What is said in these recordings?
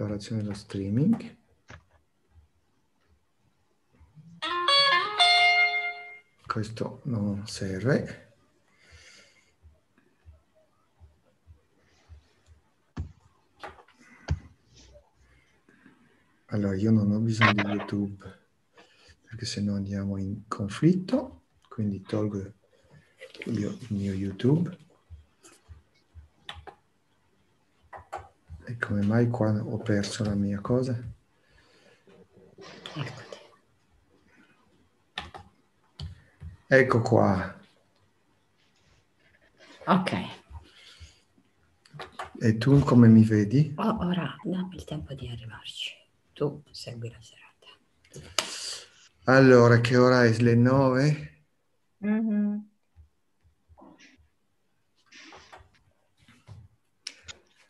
preparazione dello streaming. Questo non serve. Allora, io non ho bisogno di YouTube perché se no andiamo in conflitto, quindi tolgo il mio YouTube. come mai qua ho perso la mia cosa? Ecco qua. Ok. E tu come mi vedi? Oh, ora dammi il tempo di arrivarci. Tu segui la serata. Allora, che ora è? Le nove? Mm-hmm.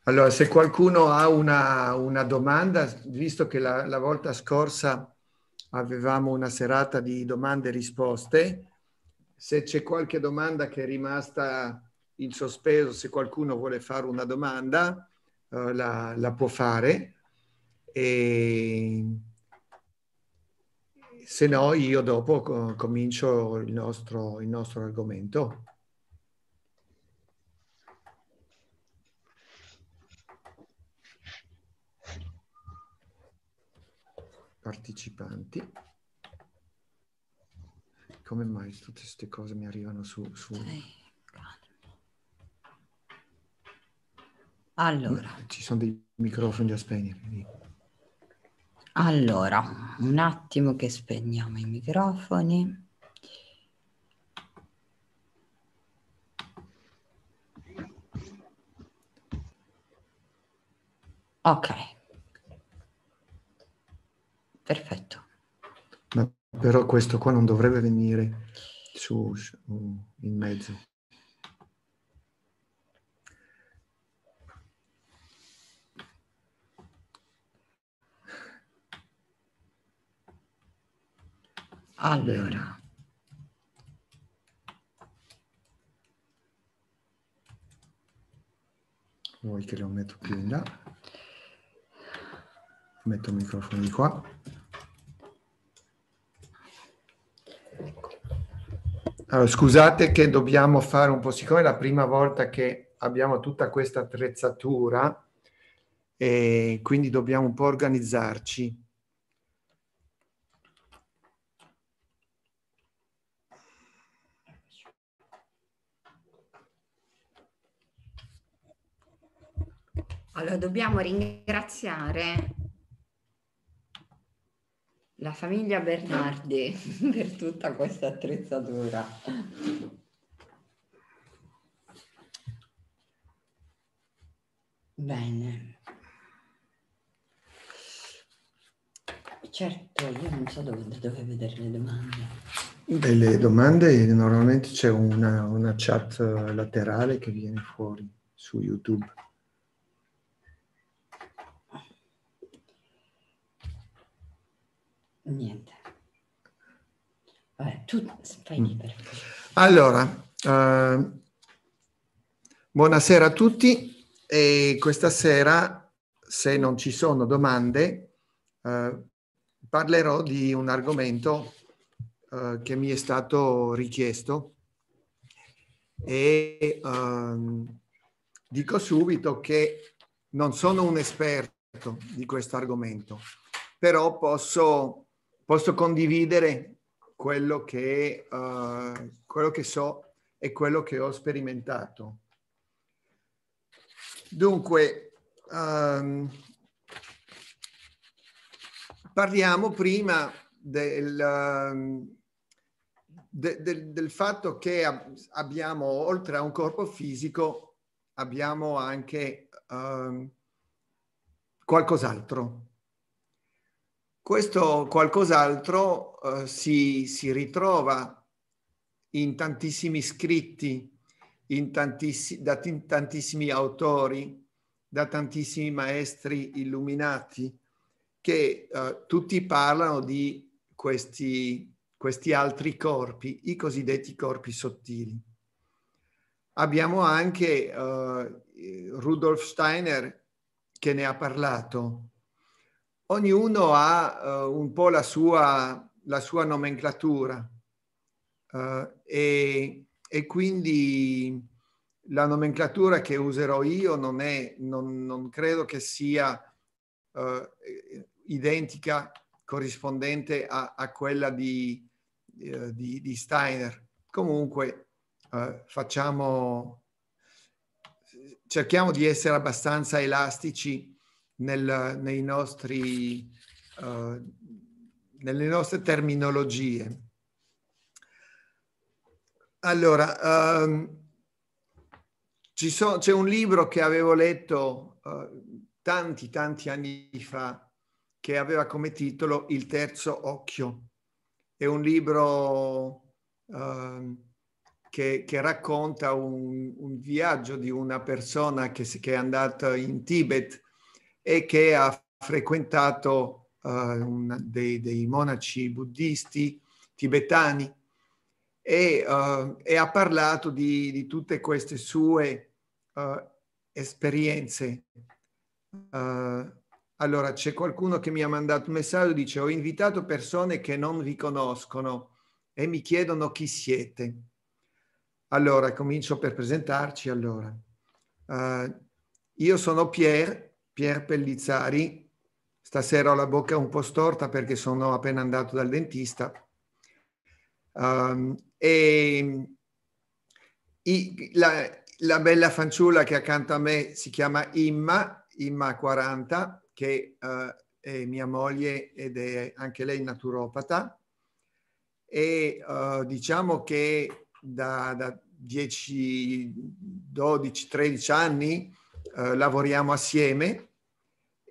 Allora, se qualcuno ha una, una domanda, visto che la, la, volta scorsa avevamo una serata di domande e risposte, se c'è qualche domanda che è rimasta in sospeso, se qualcuno vuole fare una domanda, eh, la, la, può fare. E se no, io dopo comincio il nostro, il nostro argomento. partecipanti. Come mai tutte queste cose mi arrivano su... su... Allora. Mm, ci sono dei microfoni da spegnere. Allora, un attimo che spegniamo i microfoni. Ok, Perfetto. Ma però questo qua non dovrebbe venire su, su in mezzo. Allora. Bene. Vuoi che lo metto più in là? Metto il microfono di qua. Allora, scusate che dobbiamo fare un po', siccome è la prima volta che abbiamo tutta questa attrezzatura, e quindi dobbiamo un po' organizzarci. Allora, dobbiamo ringraziare la famiglia Bernardi per tutta questa attrezzatura. Bene. Certo, io non so dove, dove vedere le domande. le domande normalmente c'è una, una chat eh, laterale che viene fuori su YouTube. niente. Vabbè, tu fai mm. libero. Allora, eh, buonasera a tutti e questa sera, se non ci sono domande, eh, parlerò di un argomento eh, che mi è stato richiesto e ehm, dico subito che non sono un esperto di questo argomento, però posso Posso condividere quello che, uh, quello che so e quello che ho sperimentato. Dunque, um, parliamo prima del, ehm, de, de, del, fatto che abbiamo, oltre a un corpo fisico, abbiamo anche um, qualcos'altro. Questo qualcos'altro eh, si, si, ritrova in tantissimi scritti, in tantissi, da t- tantissimi autori, da tantissimi maestri illuminati, che eh, tutti parlano di questi, questi altri corpi, i cosiddetti corpi sottili. Abbiamo anche eh, Rudolf Steiner che ne ha parlato ognuno ha uh, un po' la sua, la sua nomenclatura uh, e, e, quindi la nomenclatura che userò io non, è, non, non credo che sia uh, identica, corrispondente a, a quella di, di, di, Steiner. Comunque facciamo, cerchiamo di essere abbastanza elastici nel, nei nostri, uh, nelle nostre terminologie. Allora, um, so, c'è un libro che avevo letto uh, tanti, tanti anni fa che aveva come titolo Il terzo occhio. È un libro uh, che, che, racconta un, un, viaggio di una persona che, che, è andata in Tibet e che ha frequentato uh, un, dei, dei, monaci buddisti tibetani e, uh, e ha parlato di, di, tutte queste sue uh, esperienze. allora, c'è qualcuno che mi ha mandato un messaggio, dice ho invitato persone che non vi conoscono e mi chiedono chi siete. Allora, comincio per presentarci. Allora, io sono Pierre, Pier Pellizzari. Stasera ho la bocca un po' storta perché sono appena andato dal dentista. Um, e i, la, la, bella fanciulla che accanto a me si chiama Imma, Imma 40, che uh, è mia moglie ed è anche lei naturopata. E uh, diciamo che da, da 10, 12, 13 anni eh, lavoriamo assieme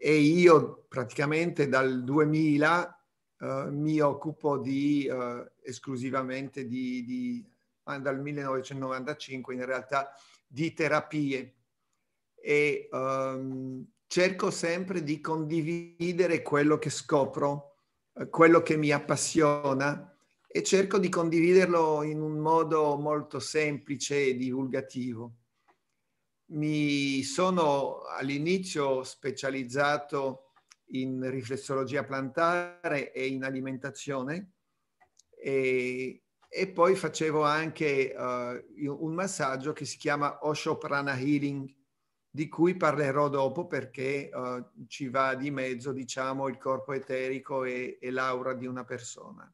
e io praticamente dal 2000 eh, mi occupo di, eh, esclusivamente di, di, ah, dal 1995 in realtà, di terapie e ehm, cerco sempre di condividere quello che scopro, eh, quello che mi appassiona e cerco di condividerlo in un modo molto semplice e divulgativo. Mi sono all'inizio specializzato in riflessologia plantare e in alimentazione e, e poi facevo anche uh, un massaggio che si chiama Osho Prana Healing, di cui parlerò dopo perché uh, ci va di mezzo, diciamo, il corpo eterico e, e l'aura di una persona.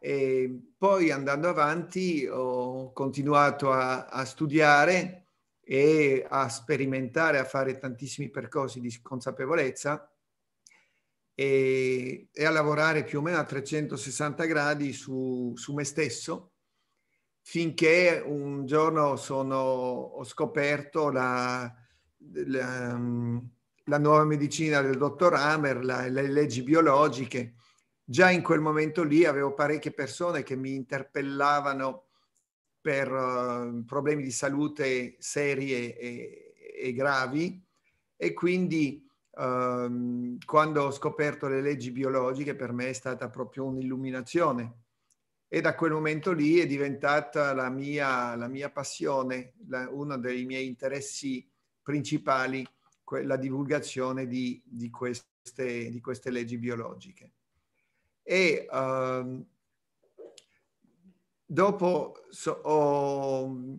E poi andando avanti ho continuato a, a studiare e a sperimentare, a fare tantissimi percorsi di consapevolezza e, e a lavorare più o meno a 360 gradi su, su me stesso finché un giorno sono, ho scoperto la, la, la, nuova medicina del dottor Hammer, la, le leggi biologiche. Già in quel momento lì avevo parecchie persone che mi interpellavano per uh, problemi di salute serie e, e gravi e quindi uh, quando ho scoperto le leggi biologiche per me è stata proprio un'illuminazione e da quel momento lì è diventata la mia, la mia passione, la, uno dei miei interessi principali, la divulgazione di, di, queste, di queste leggi biologiche. E uh, Dopo so, ho,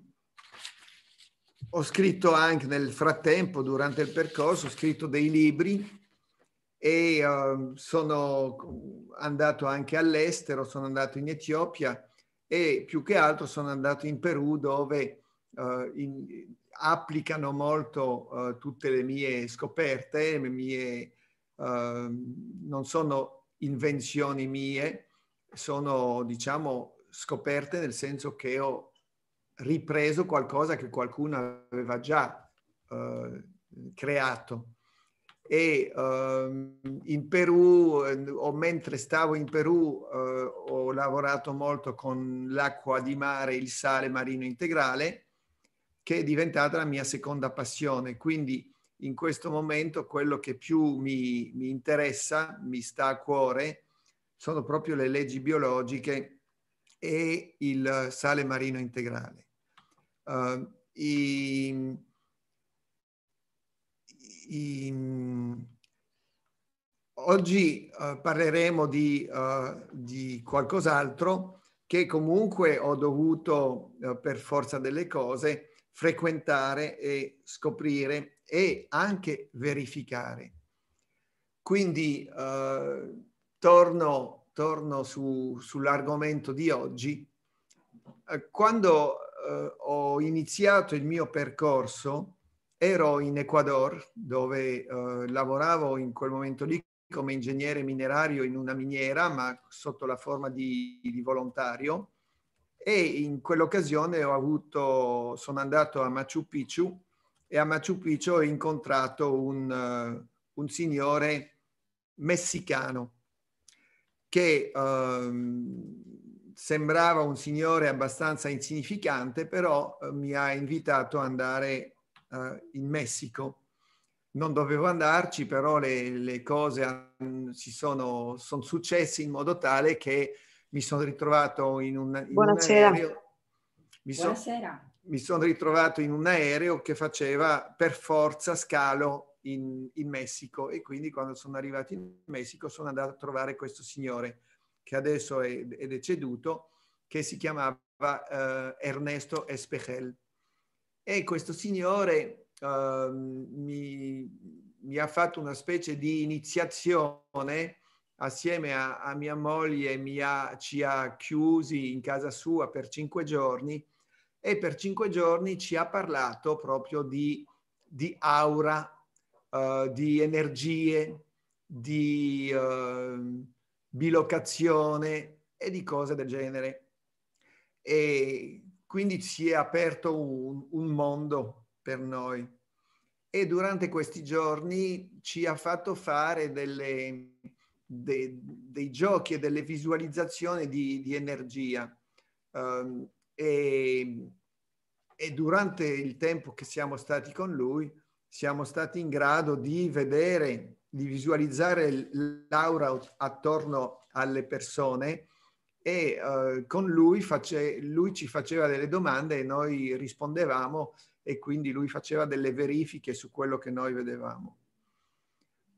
ho scritto anche nel frattempo, durante il percorso, ho scritto dei libri e uh, sono andato anche all'estero, sono andato in Etiopia e più che altro sono andato in Perù dove uh, in, applicano molto uh, tutte le mie scoperte, le mie, ehm, non sono invenzioni mie, sono diciamo scoperte nel senso che ho ripreso qualcosa che qualcuno aveva già eh, creato. E ehm, in Perù, eh, o mentre stavo in Perù, eh, ho lavorato molto con l'acqua di mare, il sale marino integrale, che è diventata la mia seconda passione. Quindi in questo momento quello che più mi, mi interessa, mi sta a cuore, sono proprio le leggi biologiche e il sale marino integrale. Uh, i, i, oggi uh, parleremo di, uh, di qualcos'altro che comunque ho dovuto eh, per forza delle cose frequentare e scoprire e anche verificare. Quindi torno torno su, sull'argomento di oggi. Eh, quando eh, ho iniziato il mio percorso ero in Ecuador dove eh, lavoravo in quel momento lì come ingegnere minerario in una miniera ma sotto la forma di, di volontario e in quell'occasione ho avuto, sono andato a Machu Picchu e a Machu Picchu ho incontrato un, eh, un signore messicano che ehm, sembrava un signore abbastanza insignificante, però eh, mi ha invitato ad andare eh, in Messico. Non dovevo andarci, però le, le cose si sono, sono, successe in modo tale che mi sono ritrovato in un, in Buonasera. un aereo. Mi Buonasera. Son, mi sono ritrovato in un aereo che faceva per forza scalo in, in Messico e quindi quando sono arrivato in Messico sono andato a trovare questo signore che adesso è, è deceduto, che si chiamava eh, Ernesto Espejel. E questo signore eh, mi, mi, ha fatto una specie di iniziazione assieme a, a mia moglie, mi ha, ci ha chiusi in casa sua per cinque giorni e per cinque giorni ci ha parlato proprio di, di aura uh, di energie, di uh, bilocazione e di cose del genere. E quindi si è aperto un, un mondo per noi e durante questi giorni ci ha fatto fare delle, de, dei giochi e delle visualizzazioni di, di energia. Um, e, e, durante il tempo che siamo stati con lui siamo stati in grado di vedere, di visualizzare l'aura attorno alle persone e eh, con lui, face, lui ci faceva delle domande e noi rispondevamo e quindi lui faceva delle verifiche su quello che noi vedevamo.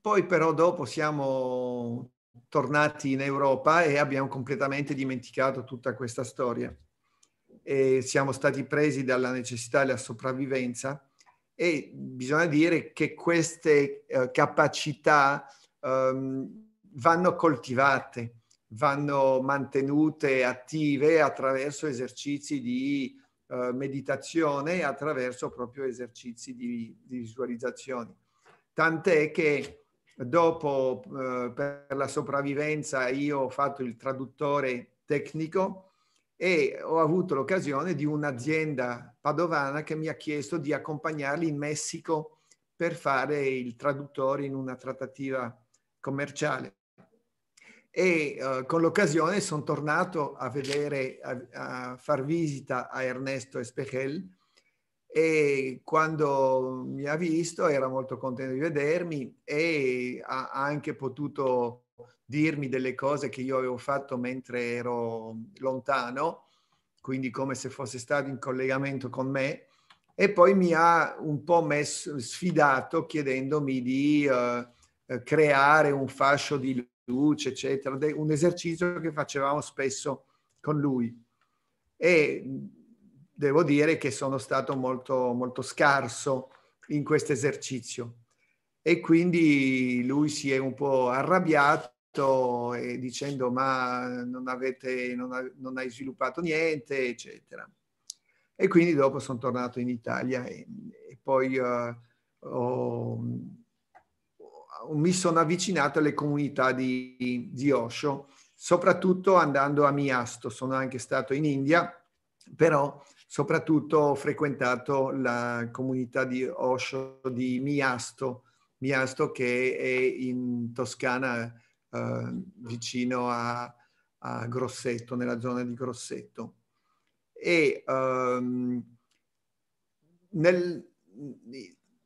Poi però dopo siamo tornati in Europa e abbiamo completamente dimenticato tutta questa storia e siamo stati presi dalla necessità della sopravvivenza e bisogna dire che queste eh, capacità ehm, vanno coltivate, vanno mantenute attive attraverso esercizi di eh, meditazione e attraverso proprio esercizi di, di visualizzazioni. Tant'è che dopo eh, per la sopravvivenza io ho fatto il traduttore tecnico e ho avuto l'occasione di un'azienda padovana che mi ha chiesto di accompagnarli in Messico per fare il traduttore in una trattativa commerciale. E eh, con l'occasione sono tornato a vedere, a, a, far visita a Ernesto Espejel e quando mi ha visto era molto contento di vedermi e ha, ha anche potuto dirmi delle cose che io avevo fatto mentre ero lontano, quindi come se fosse stato in collegamento con me, e poi mi ha un po' messo, sfidato chiedendomi di eh, eh creare un fascio di luce, eccetera, un esercizio che facevamo spesso con lui. E devo dire che sono stato molto, molto scarso in questo esercizio. E quindi lui si è un po' arrabbiato e dicendo ma non, avete, non, ha, non hai sviluppato niente, eccetera. E quindi dopo sono tornato in Italia e, e poi uh, ho, mi sono avvicinato alle comunità di, di Osho, soprattutto andando a Miasto, sono anche stato in India, però soprattutto ho frequentato la comunità di Osho di Miasto, Miasto che è in Toscana, eh, vicino a, a, Grosseto, nella zona di Grosseto. E ehm, nel,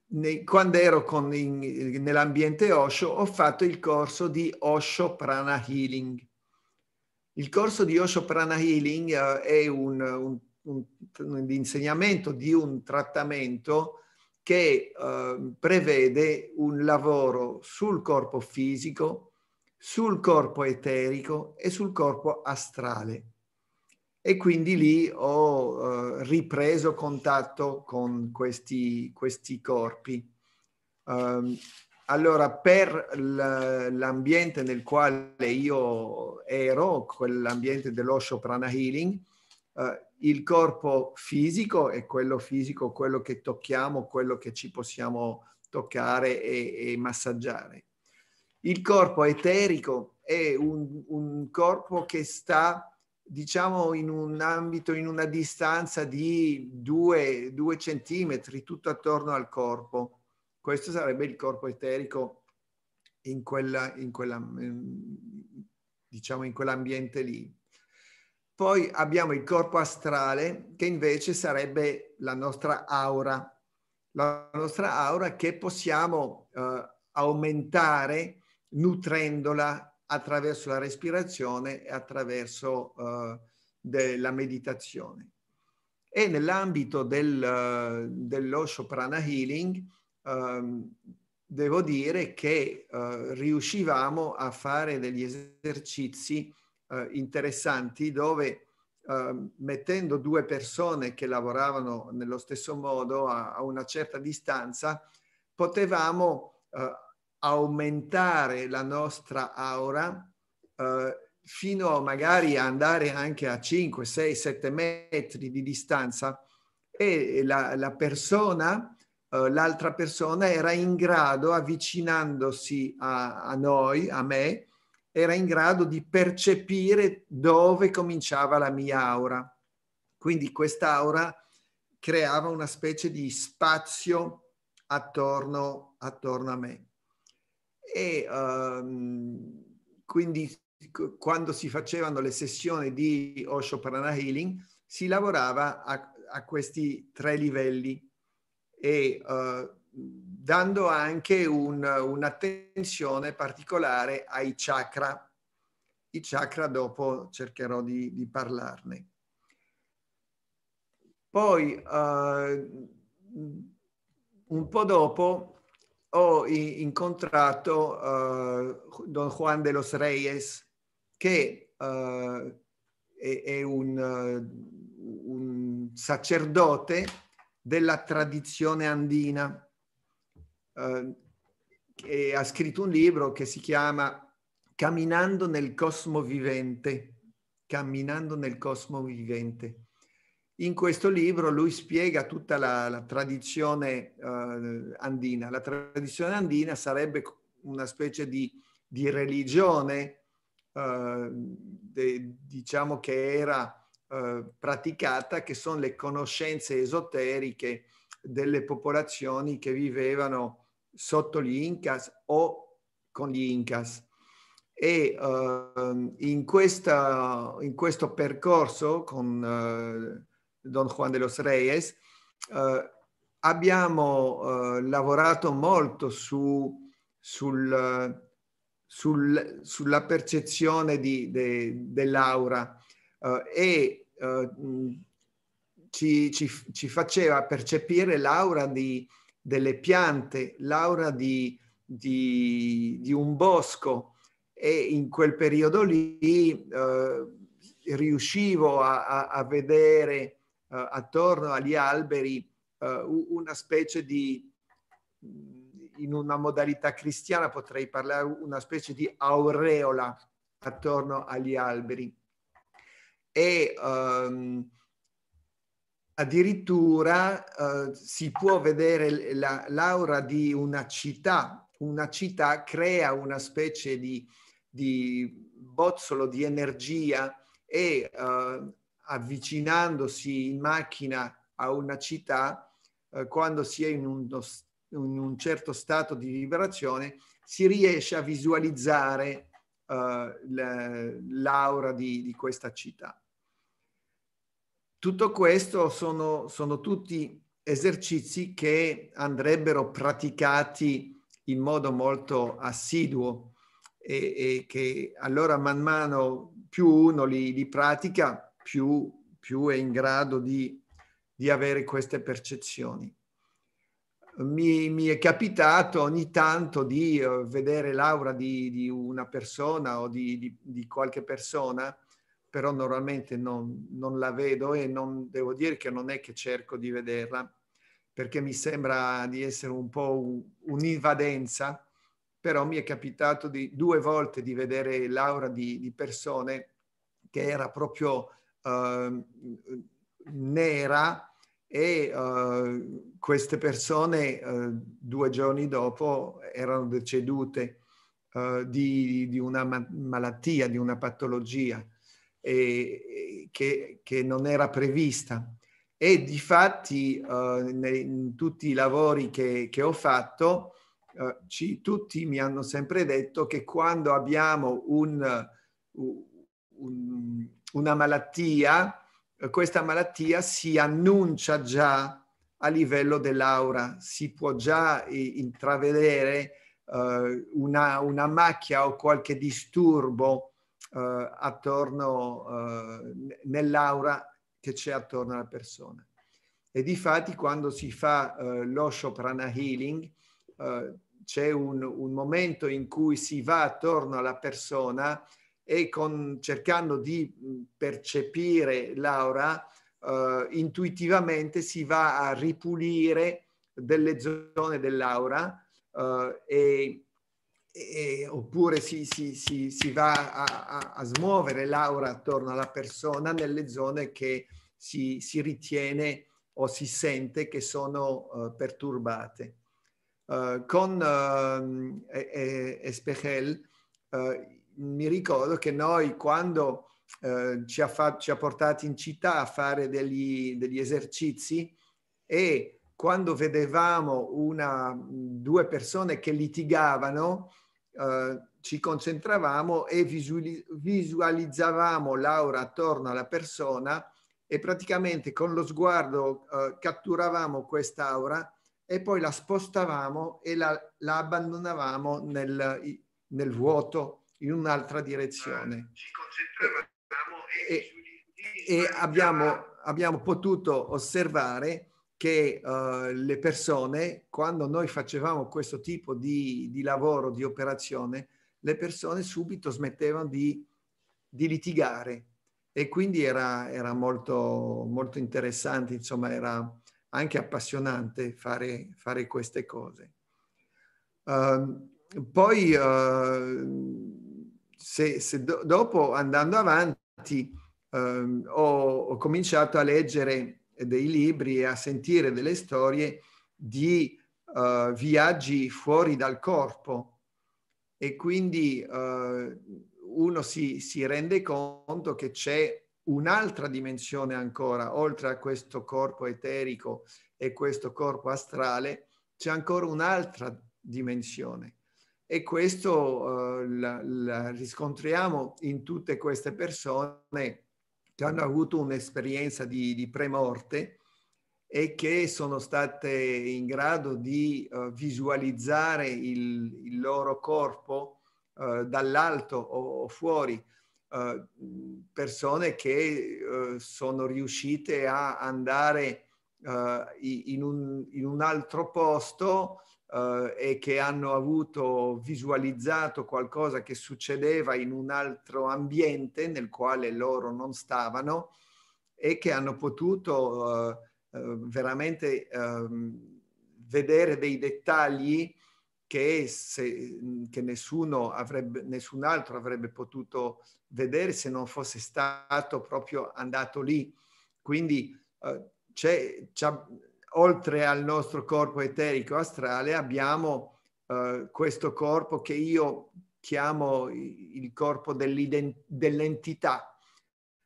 nei, quando ero nell'ambiente Osho ho fatto il corso di Osho Prana Healing. Il corso di Osho Prana Healing eh, è un, un, un, un insegnamento di un trattamento che eh, prevede un lavoro sul corpo fisico, sul corpo eterico e sul corpo astrale. E quindi lì ho eh, ripreso contatto con questi, questi corpi. Um, allora, per l'ambiente nel quale io ero, quell'ambiente dell'Osho Prana Healing, eh, il corpo fisico è quello fisico, quello che tocchiamo, quello che ci possiamo toccare e, e massaggiare il corpo eterico è un, un corpo che sta diciamo in un ambito, in una distanza di due centimetri tutto attorno al corpo. Questo sarebbe il corpo eterico in, quella, in, quella, mm, diciamo in quell'ambiente lì. Poi abbiamo il corpo astrale che invece sarebbe la nostra aura, la nostra aura che possiamo eh, aumentare nutrendola attraverso la respirazione e attraverso eh, della meditazione. E nell'ambito del, eh, dell'Osho Prana Healing ehm, devo dire che eh, riuscivamo a fare degli esercizi eh, interessanti dove ehm, mettendo due persone che lavoravano nello stesso modo a, a una certa distanza potevamo eh, aumentare la nostra aura eh, fino magari a andare anche a 5, 6, 7 metri di distanza e la, la persona, eh, l'altra persona era in grado, avvicinandosi a, a noi, a me, era in grado di percepire dove cominciava la mia aura. Quindi quest'aura creava una specie di spazio attorno, attorno a me e um, quindi quando si facevano le sessioni di Osho Prana Healing si lavorava a, a questi tre livelli e uh, dando anche un, un'attenzione particolare ai chakra. I chakra dopo cercherò di, di parlarne. Poi uh, un po' dopo ho incontrato uh, Don Juan de los Reyes, che uh, è, è un, uh, un, sacerdote della tradizione andina. ha scritto un libro che si chiama Camminando nel cosmo vivente. Camminando nel cosmo vivente. In questo libro lui spiega tutta la, la tradizione eh, andina. La tradizione andina sarebbe una specie di, di religione, eh, de, diciamo che era eh, praticata, che sono le conoscenze esoteriche delle popolazioni che vivevano sotto gli Incas o con gli Incas. E ehm, in, questa, in questo percorso con eh, Don Juan de los Reyes, eh, abbiamo eh, lavorato molto su, sul, sul, sulla percezione di, de, dell'aura eh, e eh, ci, ci, ci, faceva percepire l'aura di, delle piante, l'aura di, di, di, un bosco e in quel periodo lì eh, riuscivo a, a, a vedere eh, attorno agli alberi eh, una specie di, mm, in una modalità cristiana potrei parlare, una specie di aureola attorno agli alberi. E um, addirittura uh, si può vedere la, l'aura di una città, una città crea una specie di, di bozzolo di energia e uh, avvicinandosi in macchina a una città, eh, quando si è in, uno, in un certo stato di liberazione, si riesce a visualizzare Uh, l'aura di, di, questa città. Tutto questo sono, sono, tutti esercizi che andrebbero praticati in modo molto assiduo e, e che allora man mano più uno li, li pratica, più, più è in grado di, di avere queste percezioni. Mi, mi, è capitato ogni tanto di eh, vedere l'aura di, di una persona o di, di, di, qualche persona, però normalmente non, non la vedo e non, devo dire che non è che cerco di vederla, perché mi sembra di essere un po' un'invadenza, però mi è capitato due volte di vedere l'aura di, persone che era proprio Ehm, nera e uh, queste persone uh, due giorni dopo erano decedute uh, di, di, una ma- malattia, di una patologia e, e che, che, non era prevista. E di fatti nei, in tutti i lavori che, che ho fatto, ci, tutti mi hanno sempre detto che quando abbiamo un, un una malattia, eh, questa malattia si annuncia già a livello dell'aura, si può già eh, intravedere eh, una, una, macchia o qualche disturbo eh, attorno eh, nell'aura che c'è attorno alla persona. E di fatti quando si fa eh, l'osho prana healing eh, c'è un, un momento in cui si va attorno alla persona e con, cercando di percepire Laura, eh, intuitivamente si va a ripulire delle zone dell'aura eh, e, e, oppure si, si, si, si va a, a, a, smuovere l'aura attorno alla persona nelle zone che si, ritiene o si sente che sono eh, perturbate. Eh, con ehm, eh, Espejel mi ricordo che noi quando eh, ci, ha fa- ci, ha portati in città a fare degli, degli esercizi e quando vedevamo una, due persone che litigavano, eh, ci concentravamo e visualizzavamo l'aura attorno alla persona e praticamente con lo sguardo eh, catturavamo quest'aura e poi la spostavamo e la, la abbandonavamo nel, nel vuoto in un'altra direzione. Ah, e, e abbiamo, abbiamo, potuto osservare che uh, le persone, quando noi facevamo questo tipo di, di lavoro, di operazione, le persone subito smettevano di, di litigare e quindi era, era molto, molto, interessante, insomma era anche appassionante fare, fare queste cose. Uh, poi uh, se, se do, dopo andando avanti eh, ho, ho, cominciato a leggere dei libri e a sentire delle storie di eh, viaggi fuori dal corpo e quindi eh, uno si, si rende conto che c'è un'altra dimensione ancora, oltre a questo corpo eterico e questo corpo astrale, c'è ancora un'altra dimensione e questo eh, la, la riscontriamo in tutte queste persone che hanno avuto un'esperienza di, di premorte e che sono state in grado di uh, visualizzare il, il, loro corpo uh, dall'alto o, o fuori, uh, persone che sono riuscite a andare in un, in, un, altro posto eh, e che hanno avuto visualizzato qualcosa che succedeva in un altro ambiente nel quale loro non stavano e che hanno potuto eh, eh veramente ehm, vedere dei dettagli che, se, che nessuno avrebbe, nessun altro avrebbe potuto vedere se non fosse stato proprio andato lì. Quindi eh, c'è, c'è, oltre al nostro corpo eterico astrale abbiamo eh, questo corpo che io chiamo il corpo dell'entità.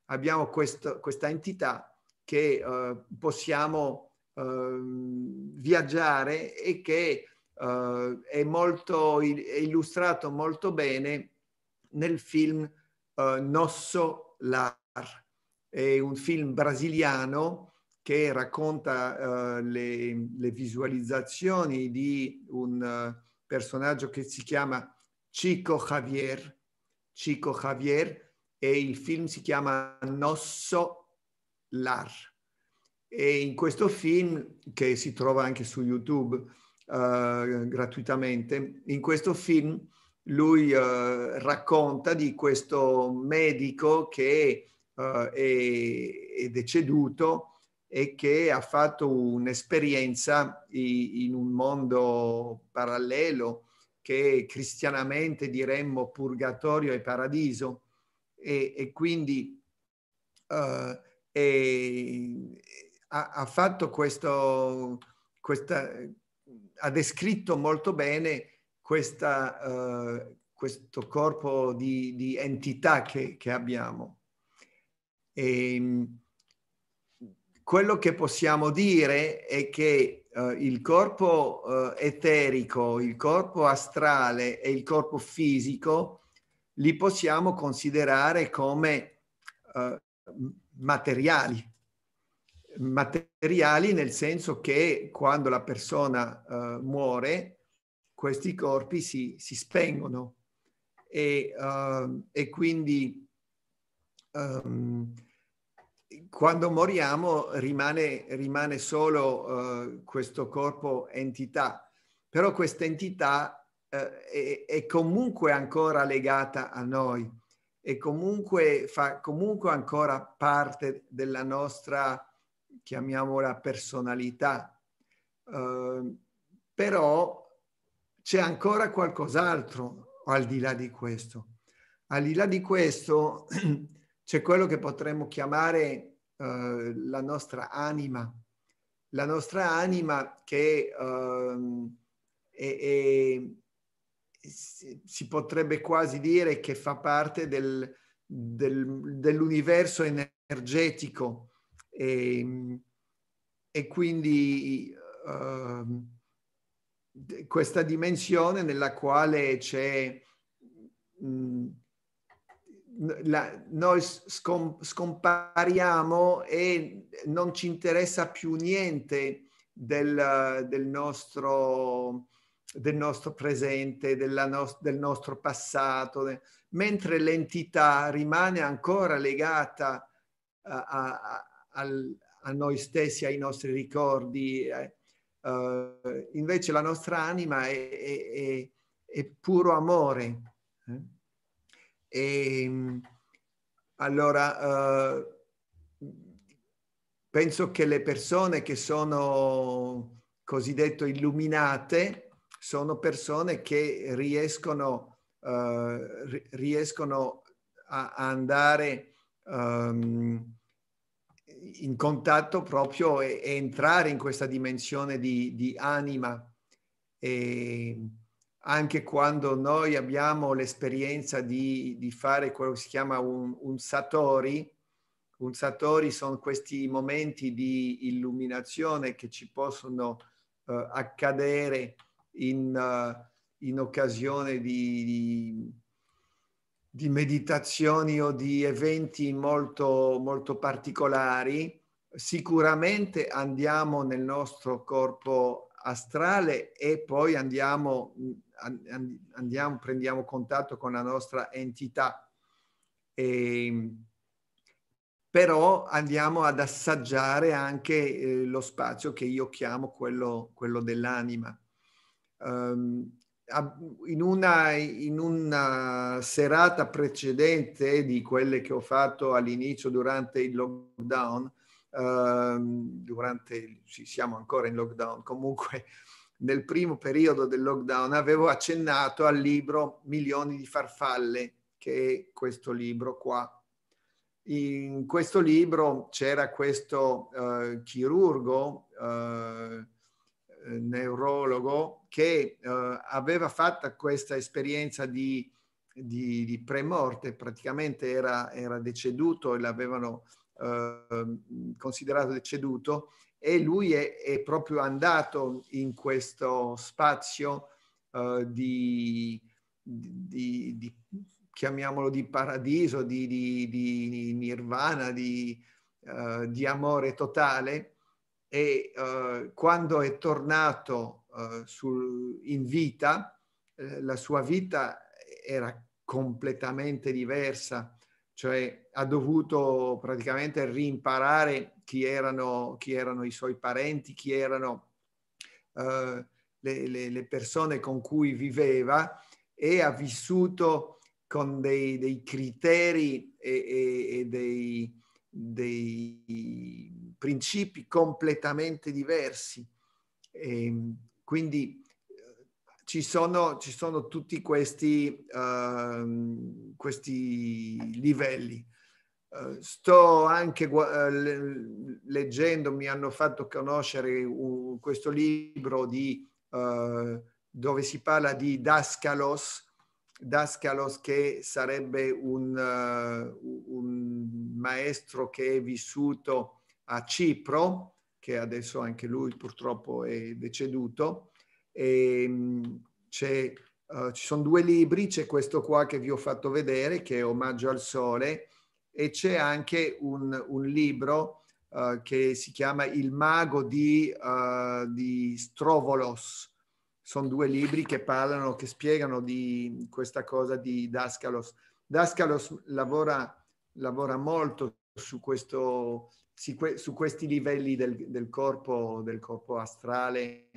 Abbiamo questo, questa entità che eh, possiamo eh, viaggiare e che eh, è molto è illustrato molto bene nel film eh, Nosso Lar. È un film brasiliano che racconta uh, le, le, visualizzazioni di un uh, personaggio che si chiama Chico Javier. Chico Javier e il film si chiama Nosso Lar. E in questo film, che si trova anche su YouTube uh, gratuitamente, in questo film lui racconta di questo medico che è, è deceduto e che ha fatto un'esperienza in un mondo parallelo che cristianamente diremmo purgatorio e paradiso e, e quindi uh, e, ha, ha, fatto questo, questa, ha descritto molto bene questa, uh, questo corpo di, di entità che, che abbiamo. E, ehm, quello che possiamo dire è che eh, il corpo eh, eterico, il corpo astrale e il corpo fisico li possiamo considerare come eh, materiali. Materiali nel senso che quando la persona eh, muore, questi corpi si, si spengono e, ehm, e quindi um, quando moriamo rimane, rimane solo uh, questo corpo entità, però questa entità uh, è, è, comunque ancora legata a noi e comunque fa comunque ancora parte della nostra, chiamiamola, personalità. Uh, però c'è ancora qualcos'altro al di là di questo. Al di là di questo c'è quello che potremmo chiamare eh, la nostra anima. La nostra anima che ehm, è, è, si potrebbe quasi dire che fa parte del, del, dell'universo energetico e, ehm, e quindi ehm, questa dimensione nella quale c'è mh, la, noi scom, scompariamo e non ci interessa più niente del, del, nostro, del nostro, presente, no, del nostro passato, mentre l'entità rimane ancora legata a, a, a, a noi stessi, ai nostri ricordi. Uh, invece la nostra anima è, è, è, è puro amore. E, ehm, allora, eh, penso che le persone che sono cosiddetto illuminate sono persone che riescono, eh, riescono a, a andare um, in contatto proprio e, e, entrare in questa dimensione di, di anima. E, ehm, anche quando noi abbiamo l'esperienza di, di fare quello che si chiama un, un satori, un satori sono questi momenti di illuminazione che ci possono uh, accadere in, uh, in occasione di, di, di, meditazioni o di eventi molto, molto particolari. Sicuramente andiamo nel nostro corpo astrale e poi andiamo andiamo, prendiamo contatto con la nostra entità, e, ehm, però andiamo ad assaggiare anche eh, lo spazio che io chiamo quello, quello dell'anima. Um, in una, in una, serata precedente di quelle che ho fatto all'inizio durante il lockdown, ehm, durante, sì, siamo ancora in lockdown, comunque nel primo periodo del lockdown avevo accennato al libro Milioni di farfalle, che è questo libro qua. In questo libro c'era questo eh, chirurgo, eh, eh neurologo, che eh, aveva fatto questa esperienza di, di, di premorte, praticamente era, era deceduto e l'avevano eh, considerato deceduto e lui è, è proprio andato in questo spazio uh, di, di, di, chiamiamolo di paradiso, di, di nirvana, di, uh, di, amore totale e uh, quando è tornato sul, in vita, la sua vita era completamente diversa, cioè ha dovuto praticamente rimparare chi erano, chi erano i suoi parenti, chi erano eh, le, le, le, persone con cui viveva e ha vissuto con dei, dei criteri e, e, e dei, dei, principi completamente diversi. E ehm, quindi eh, ci sono, ci sono tutti questi, uh, questi livelli. Eh, sto anche eh, leggendo, mi hanno fatto conoscere un, questo libro di, uh, dove si parla di Dascalos, Dascalos che sarebbe un, uh, un, maestro che è vissuto a Cipro, che adesso anche lui purtroppo è deceduto. E, um, uh, ci sono due libri, c'è questo qua che vi ho fatto vedere, che è Omaggio al Sole, e c'è anche un, un libro uh, che si chiama Il mago di, uh, di Strovolos. Sono due libri che parlano, che spiegano di questa cosa di Dascalos. Dascalos lavora, lavora molto su, questo, su, questi livelli del, del, corpo, del corpo astrale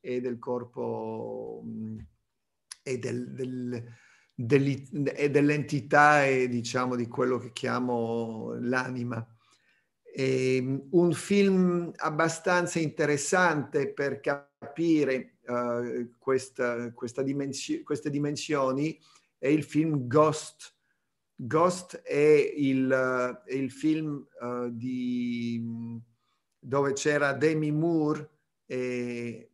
e del corpo mm, e del, del dell'entità e diciamo di quello che chiamo l'anima. E ehm, un film abbastanza interessante per capire uh, questa, questa dimensi- queste dimensioni è il film Ghost. Ghost è il, uh, è il film uh, di, dove c'era Demi Moore e,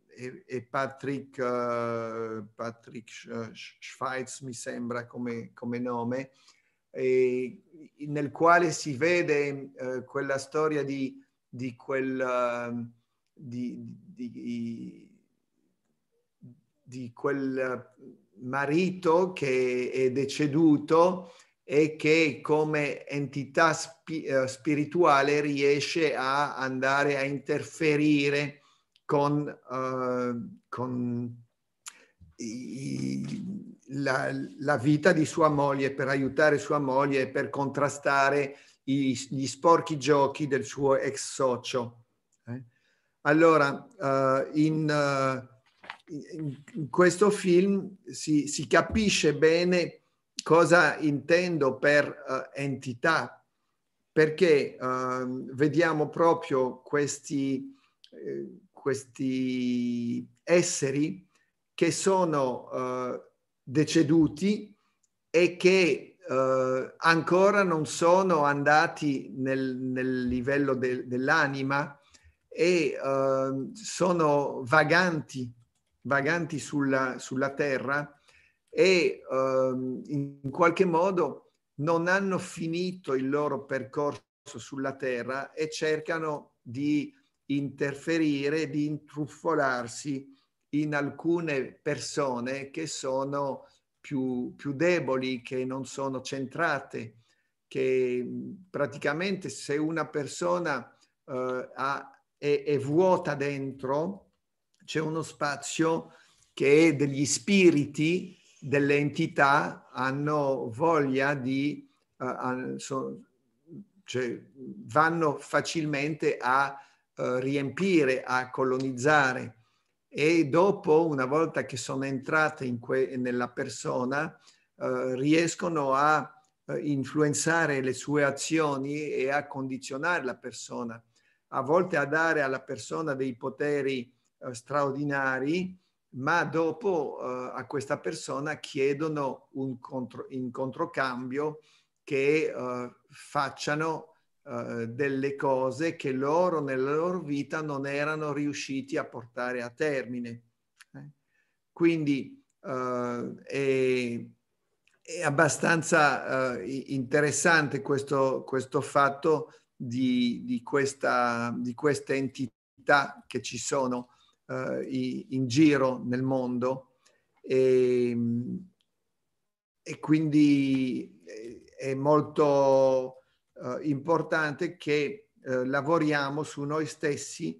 e, Patrick, uh, Patrick eh, Schweiz mi sembra come, come nome, nel quale si vede uh, quella storia di, di quel... Di, di, di quel marito che è deceduto e che come entità spi- spirituale riesce a andare a interferire con, eh, con i, la, la, vita di sua moglie, per aiutare sua moglie, e per contrastare i, gli sporchi giochi del suo ex socio. Eh? Allora, eh, in, eh, in, in, questo film si, si, capisce bene cosa intendo per eh, entità, perché ehm, vediamo proprio questi questi esseri che sono eh, deceduti e che eh, ancora non sono andati nel, nel livello de, dell'anima e eh, sono vaganti, vaganti sulla, sulla terra e ehm, in qualche modo non hanno finito il loro percorso sulla terra e cercano di interferire, di intruffolarsi in alcune persone che sono più, più deboli, che non sono centrate, che praticamente se una persona eh, ha, è, è, vuota dentro, c'è uno spazio che degli spiriti, delle entità hanno voglia di, eh, so, cioè, vanno facilmente a eh, riempire, a colonizzare e dopo, una volta che sono entrate que- nella persona, eh, riescono a eh, influenzare le sue azioni e a condizionare la persona, a volte a dare alla persona dei poteri eh, straordinari, ma dopo uh, a questa persona chiedono un contro, in controcambio che uh, facciano eh, delle cose che loro nella loro vita non erano riusciti a portare a termine. Eh. Quindi eh, è, è, abbastanza eh, interessante questo, questo fatto di, di, questa, di queste entità che ci sono in giro nel mondo. E, ehm, e quindi è molto eh, importante che eh, lavoriamo su noi stessi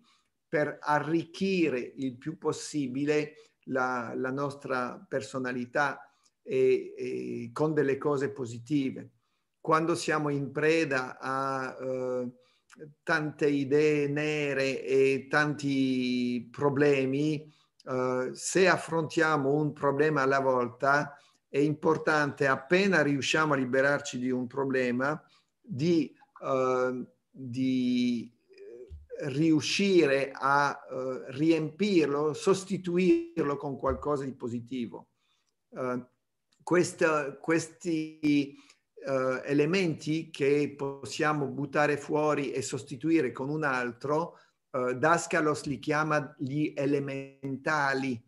per arricchire il più possibile la, la nostra personalità e, e, con delle cose positive. Quando siamo in preda a eh, tante idee nere e tanti problemi, Uh, se affrontiamo un problema alla volta, è importante appena riusciamo a liberarci di un problema Ehm, di, eh, di riuscire a eh, riempirlo, sostituirlo con qualcosa di positivo. Ehm, Questa, questi eh, elementi che possiamo buttare fuori e sostituire con un altro, eh, Daskalos li chiama gli elementali.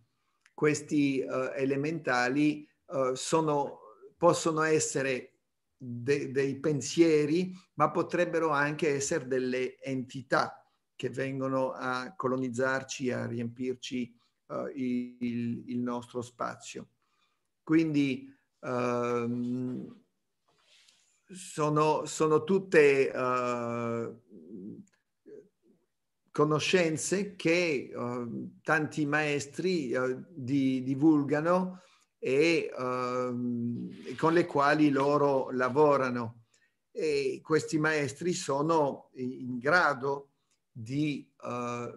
Questi eh, elementali sono, possono essere de, dei pensieri, ma potrebbero anche essere delle entità che vengono a colonizzarci, a riempirci uh, il, il, nostro spazio. Quindi um, sono, sono, tutte uh, conoscenze che uh, tanti maestri divulgano e ehm, con le quali loro lavorano. E questi maestri sono in grado di, eh,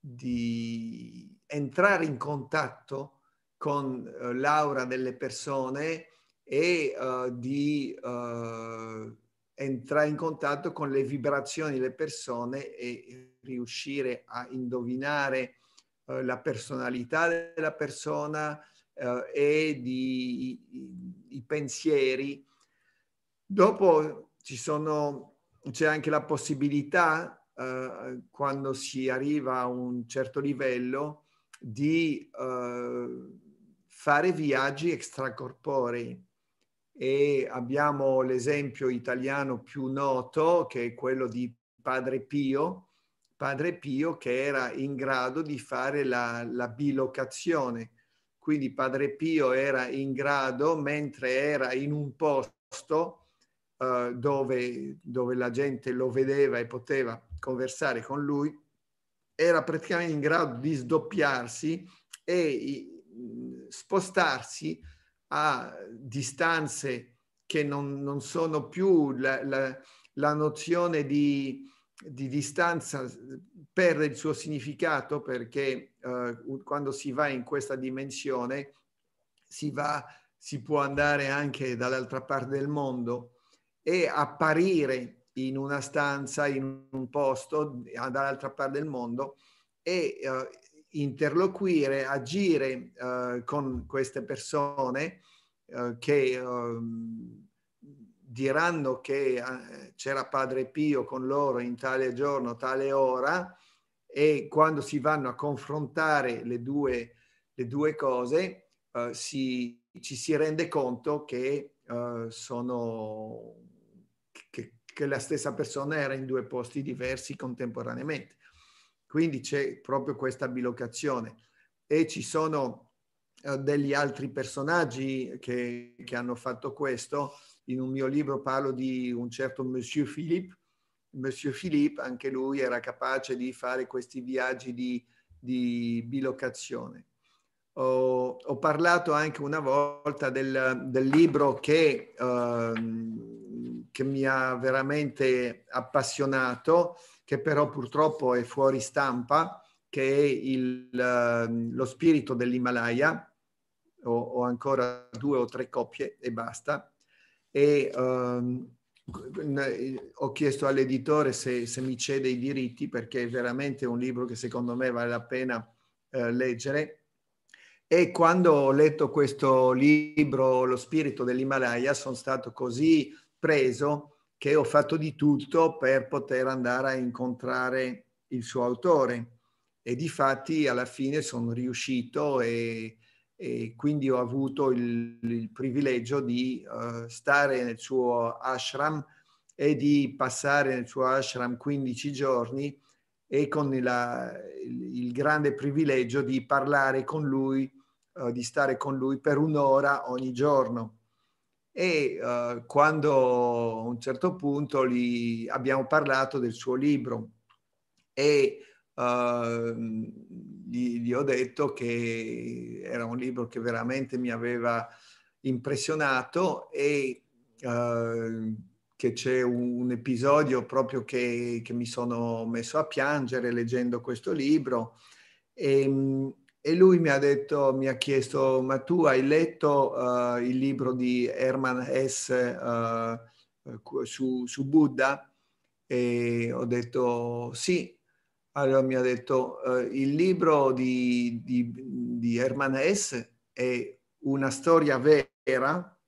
di entrare in contatto con eh, l'aura delle persone e eh, di eh, entrare in contatto con le vibrazioni delle persone e riuscire a indovinare eh, la personalità della persona, eh, e di i, i pensieri. Dopo ci sono, c'è anche la possibilità, eh, quando si arriva a un certo livello, di eh, fare viaggi extracorporei e abbiamo l'esempio italiano più noto che è quello di Padre Pio, Padre Pio che era in grado di fare la, la bilocazione, quindi Padre Pio era in grado, mentre era in un posto eh, dove, dove la gente lo vedeva e poteva conversare con lui, era praticamente in grado di sdoppiarsi e spostarsi a distanze che non, non sono più la, la, la nozione di, di distanza perde il suo significato perché eh, quando si va in questa dimensione si, va, si può andare anche dall'altra parte del mondo e apparire in una stanza, in un posto, eh, dall'altra parte del mondo e eh, interloquire, agire eh, con queste persone eh, che ehm, diranno che eh, c'era Padre Pio con loro in tale giorno, tale ora e quando si vanno a confrontare le due, le due cose eh, si, ci si rende conto che, eh, sono, che, che la stessa persona era in due posti diversi contemporaneamente. Quindi c'è proprio questa bilocazione e ci sono eh, degli altri personaggi che, che, hanno fatto questo. In un mio libro parlo di un certo Monsieur Philippe Monsieur Philippe, anche lui era capace di fare questi viaggi di, di bilocazione. Ho, ho, parlato anche una volta del, del libro che, uh, che, mi ha veramente appassionato, che però purtroppo è fuori stampa, che è il, uh, Lo spirito dell'Himalaya. Ho, ho, ancora due o tre copie e basta. E, uh, eh, ho chiesto all'editore se, se, mi cede i diritti perché è veramente un libro che secondo me vale la pena eh, leggere. E quando ho letto questo libro, Lo spirito dell'Himalaya, sono stato così preso che ho fatto di tutto per poter andare a incontrare il suo autore. E di fatti alla fine sono riuscito e e quindi ho avuto il, il privilegio di uh, stare nel suo ashram e di passare nel suo ashram 15 giorni e con la, il, grande privilegio di parlare con lui, uh, di stare con lui per un'ora ogni giorno. E uh, quando a un certo punto gli abbiamo parlato del suo libro e Uh, gli, gli ho detto che era un libro che veramente mi aveva impressionato e eh, che c'è un, un episodio proprio che, che, mi sono messo a piangere leggendo questo libro e, e, lui mi ha detto, mi ha chiesto, ma tu hai letto uh, il libro di Herman Hesse uh, su, su Buddha? E ho detto sì, allora mi ha detto, eh, il libro di, di, di Herman Hesse è una storia vera,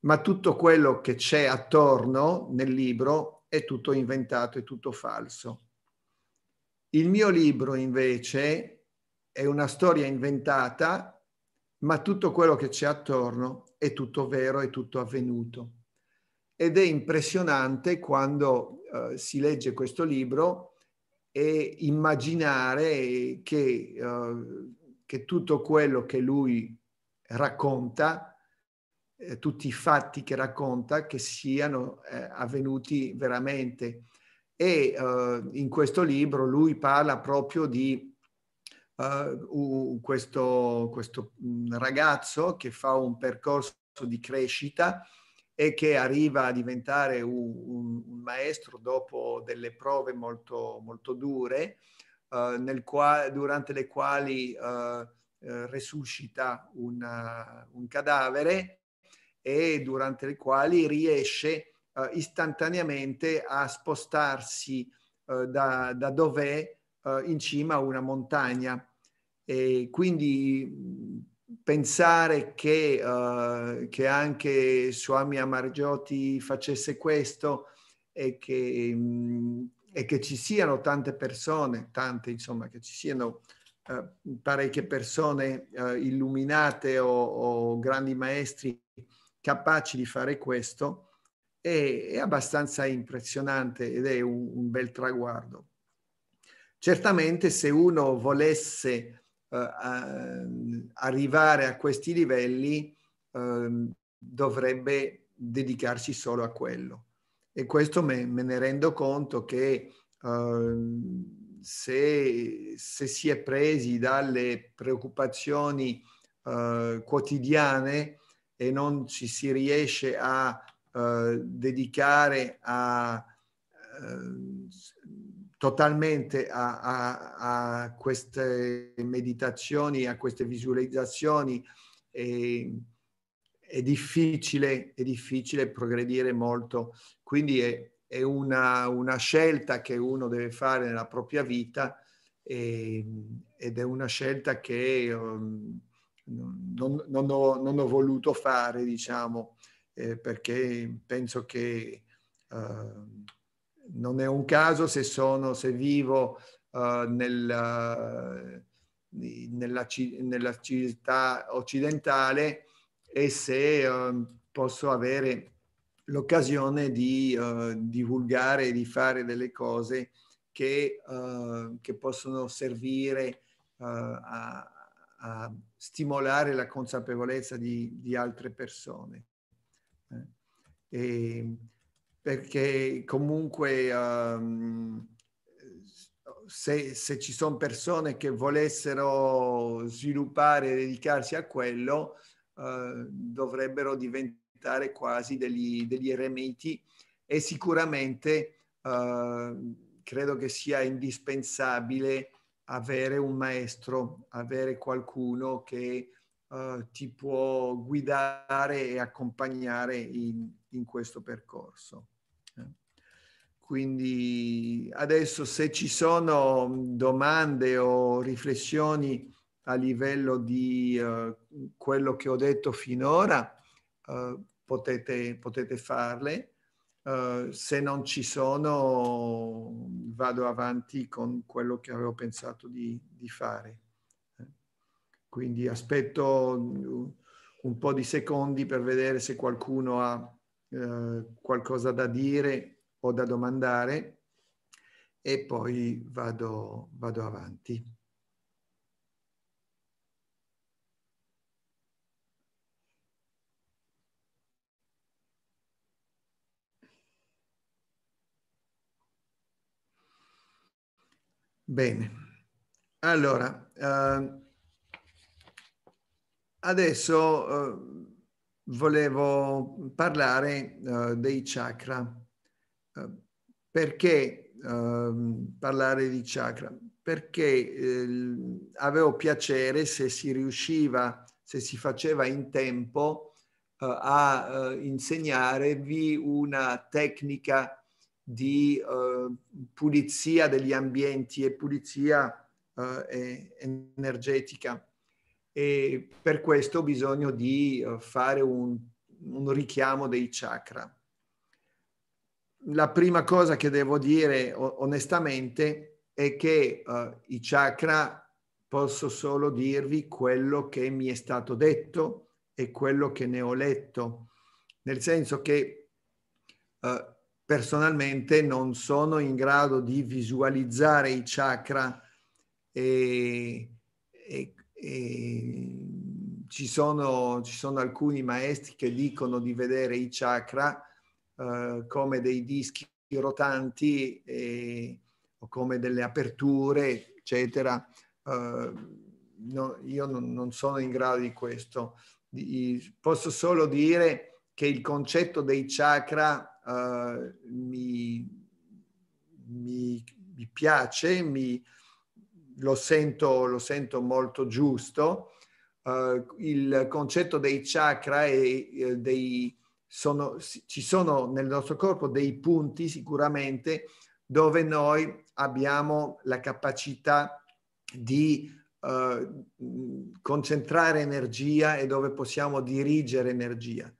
ma tutto quello che c'è attorno nel libro è tutto inventato, è tutto falso. Il mio libro invece è una storia inventata, ma tutto quello che c'è attorno è tutto vero, è tutto avvenuto. Ed è impressionante quando eh, si legge questo libro e immaginare che, uh, che tutto quello che lui racconta, eh, tutti i fatti che racconta, che siano eh, avvenuti veramente. E uh, in questo libro lui parla proprio di uh, questo, questo mm, ragazzo che fa un percorso di crescita e che arriva a diventare un, un, un maestro dopo delle prove molto, molto dure, eh, qua, durante le quali eh, eh resuscita una, eh, un cadavere e durante le quali riesce eh, istantaneamente a spostarsi eh, da, da dov'è in cima a una montagna. E quindi pensare che, uh, che anche Swami Amargiotti facesse questo e che, mh, mm, e che, ci siano tante persone, tante insomma, che ci siano uh, parecchie persone uh, illuminate o, o, grandi maestri capaci di fare questo, è, è abbastanza impressionante ed è un, un, bel traguardo. Certamente se uno volesse eh, arrivare a questi livelli eh, dovrebbe dedicarsi solo a quello. E questo me, me ne rendo conto che ehm, se, se, si è presi dalle preoccupazioni eh, quotidiane e non ci si riesce a eh, dedicare a ehm, totalmente a, a, a, queste meditazioni, a queste visualizzazioni, è, è, difficile, è difficile, progredire molto. Quindi è, è una, una, scelta che uno deve fare nella propria vita e, ehm, ed è una scelta che um, non, non, ho, non, ho, voluto fare, diciamo, eh, perché penso che... Uh, non è un caso se sono, se vivo uh, nel, eh, nella, nella, città occidentale e se uh, posso avere l'occasione di divulgare e di fare delle cose che, che possono servire a, a, stimolare la consapevolezza di, di altre persone. Eh. E, perché comunque um, se, se, ci sono persone che volessero sviluppare e dedicarsi a quello, uh, dovrebbero diventare quasi degli, degli eremiti e sicuramente uh, credo che sia indispensabile avere un maestro, avere qualcuno che uh, ti può guidare e accompagnare in, in questo percorso. Quindi adesso se ci sono mm, domande o riflessioni a livello di eh, quello che ho detto finora, eh, potete, potete, farle. Eh, se non ci sono, vado avanti con quello che avevo pensato di, di fare. Eh, quindi aspetto mm, un po' di secondi per vedere se qualcuno ha eh, qualcosa da dire ho da domandare e poi vado, vado avanti. Bene, allora, eh, adesso eh, volevo parlare eh, dei chakra perché ehm, parlare di chakra? Perché eh, avevo piacere se si riusciva, se si faceva in tempo eh, a eh, insegnarvi una tecnica di pulizia degli ambienti e pulizia energetica. E per questo ho bisogno di fare un, un richiamo dei chakra la prima cosa che devo dire onestamente è che uh, i chakra posso solo dirvi quello che mi è stato detto e quello che ne ho letto, nel senso che uh, personalmente non sono in grado di visualizzare i chakra e, e, e ci, sono, ci sono alcuni maestri che dicono di vedere i chakra eh, come dei dischi rotanti e, o come delle aperture, eccetera. Eh, no, io non, non, sono in grado di questo. Di, posso solo dire che il concetto dei chakra eh, mi, mi, mi, piace, mi, lo, sento, lo sento molto giusto. Uh, il concetto dei chakra e eh, dei, sono, ci sono nel nostro corpo dei punti sicuramente dove noi abbiamo la capacità di eh, concentrare energia e dove possiamo dirigere energia.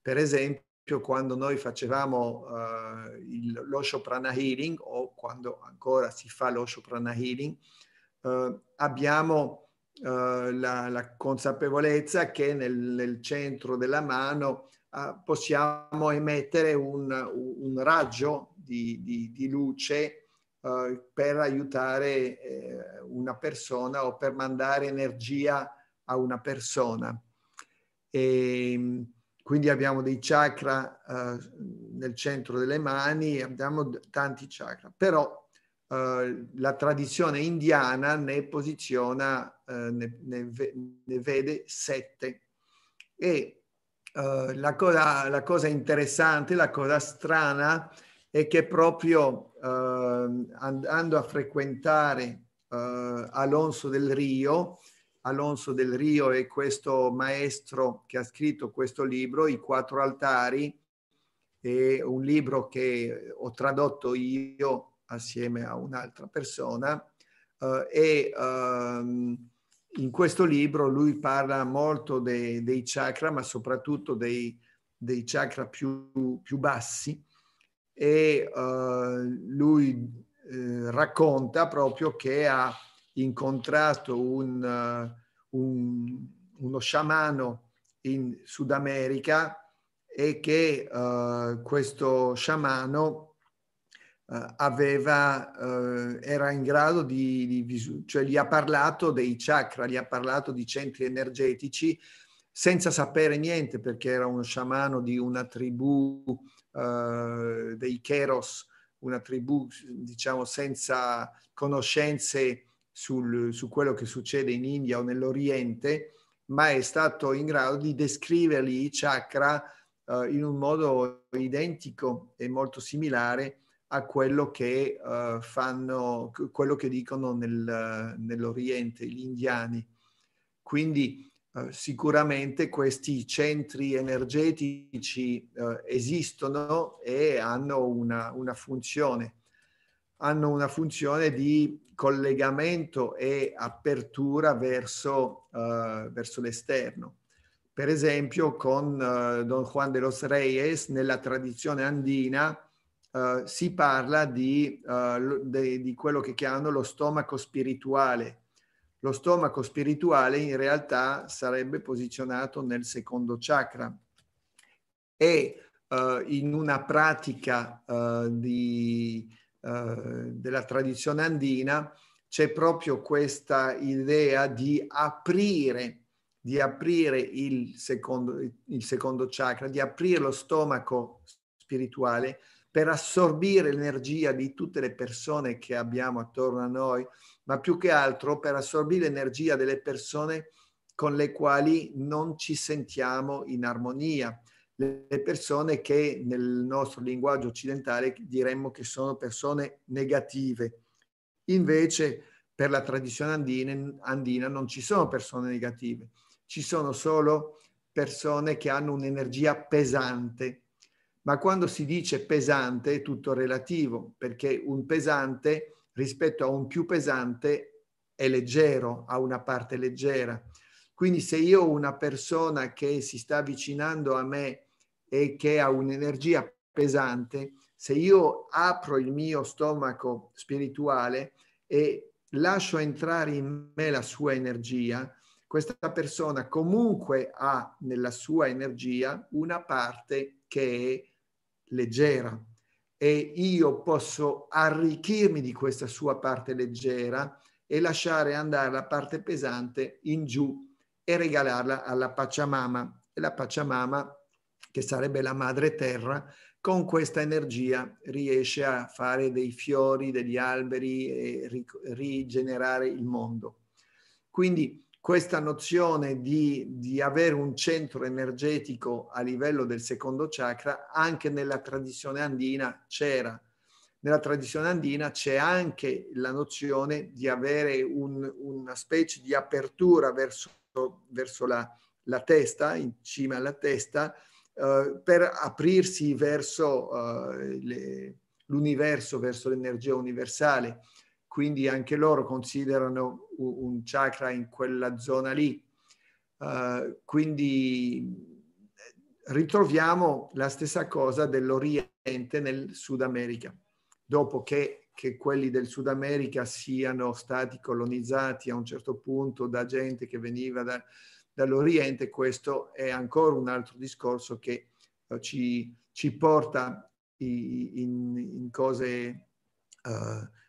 Per esempio, quando noi facevamo eh, il, l'osho prana healing o quando ancora si fa lo Shoprana healing, eh, abbiamo eh, la, la, consapevolezza che nel, nel centro della mano eh, possiamo emettere un, un raggio di, di, di luce eh, per aiutare eh, una persona o per mandare energia a una persona. E ehm, quindi abbiamo dei chakra eh, nel centro delle mani, abbiamo tanti chakra, però la tradizione indiana ne posiziona, ne, ne, ne vede sette e eh, la, cosa, la, cosa, interessante, la cosa strana è che proprio eh, andando a frequentare eh, Alonso del Rio, Alonso del Rio è questo maestro che ha scritto questo libro, I quattro altari, è un libro che ho tradotto io assieme a un'altra persona eh, e um, in questo libro lui parla molto dei, dei chakra, ma soprattutto dei, dei chakra più, più, bassi e uh, lui eh, racconta proprio che ha incontrato un, uh, un, uno sciamano in Sud America e che uh, questo sciamano eh, aveva, eh, era in grado di, di visu- cioè gli ha parlato dei chakra, gli ha parlato di centri energetici senza sapere niente perché era uno sciamano di una tribù eh, dei Keros, una tribù diciamo senza conoscenze sul, su quello che succede in India o nell'Oriente, ma è stato in grado di descriverli i chakra eh, in un modo identico e molto similare a quello che uh, fanno, quello che dicono nel, nell'Oriente gli indiani. Quindi uh, sicuramente questi centri energetici uh, esistono e hanno una, una, funzione. Hanno una funzione di collegamento e apertura verso, verso l'esterno. Per esempio con Don Juan de los Reyes nella tradizione andina eh, si parla di, uh, de, di, quello che chiamano lo stomaco spirituale. Lo stomaco spirituale in realtà sarebbe posizionato nel secondo chakra e uh, in una pratica di, della tradizione andina c'è proprio questa idea di aprire, di aprire il, secondo, il secondo chakra, di aprire lo stomaco spirituale per assorbire l'energia di tutte le persone che abbiamo attorno a noi, ma più che altro per assorbire l'energia delle persone con le quali non ci sentiamo in armonia, le persone che nel nostro linguaggio occidentale diremmo che sono persone negative. Invece per la tradizione andina, andina non ci sono persone negative, ci sono solo persone che hanno un'energia pesante, ma quando si dice pesante è tutto relativo, perché un pesante rispetto a un più pesante è leggero, ha una parte leggera. Quindi se io ho una persona che si sta avvicinando a me e che ha un'energia pesante, se io apro il mio stomaco spirituale e lascio entrare in me la sua energia, questa persona comunque ha nella sua energia una parte che è leggera e io posso arricchirmi di questa sua parte leggera e lasciare andare la parte pesante in giù e regalarla alla Pacciamama. E la Pacciamama, che sarebbe la madre terra, con questa energia riesce a fare dei fiori, degli alberi e rigenerare il mondo. Quindi questa nozione di, di, avere un centro energetico a livello del secondo chakra anche nella tradizione andina c'era. Nella tradizione andina c'è anche la nozione di avere un, una specie di apertura verso, verso la, la, testa, in cima alla testa, eh, per aprirsi verso eh, l'universo, verso l'energia universale quindi anche loro considerano un chakra in quella zona lì. Uh, quindi eh, ritroviamo la stessa cosa dell'Oriente nel Sud America, dopo che, che, quelli del Sud America siano stati colonizzati a un certo punto da gente che veniva da, dall'Oriente, questo è ancora un altro discorso che eh, ci, ci porta in, in cose uh,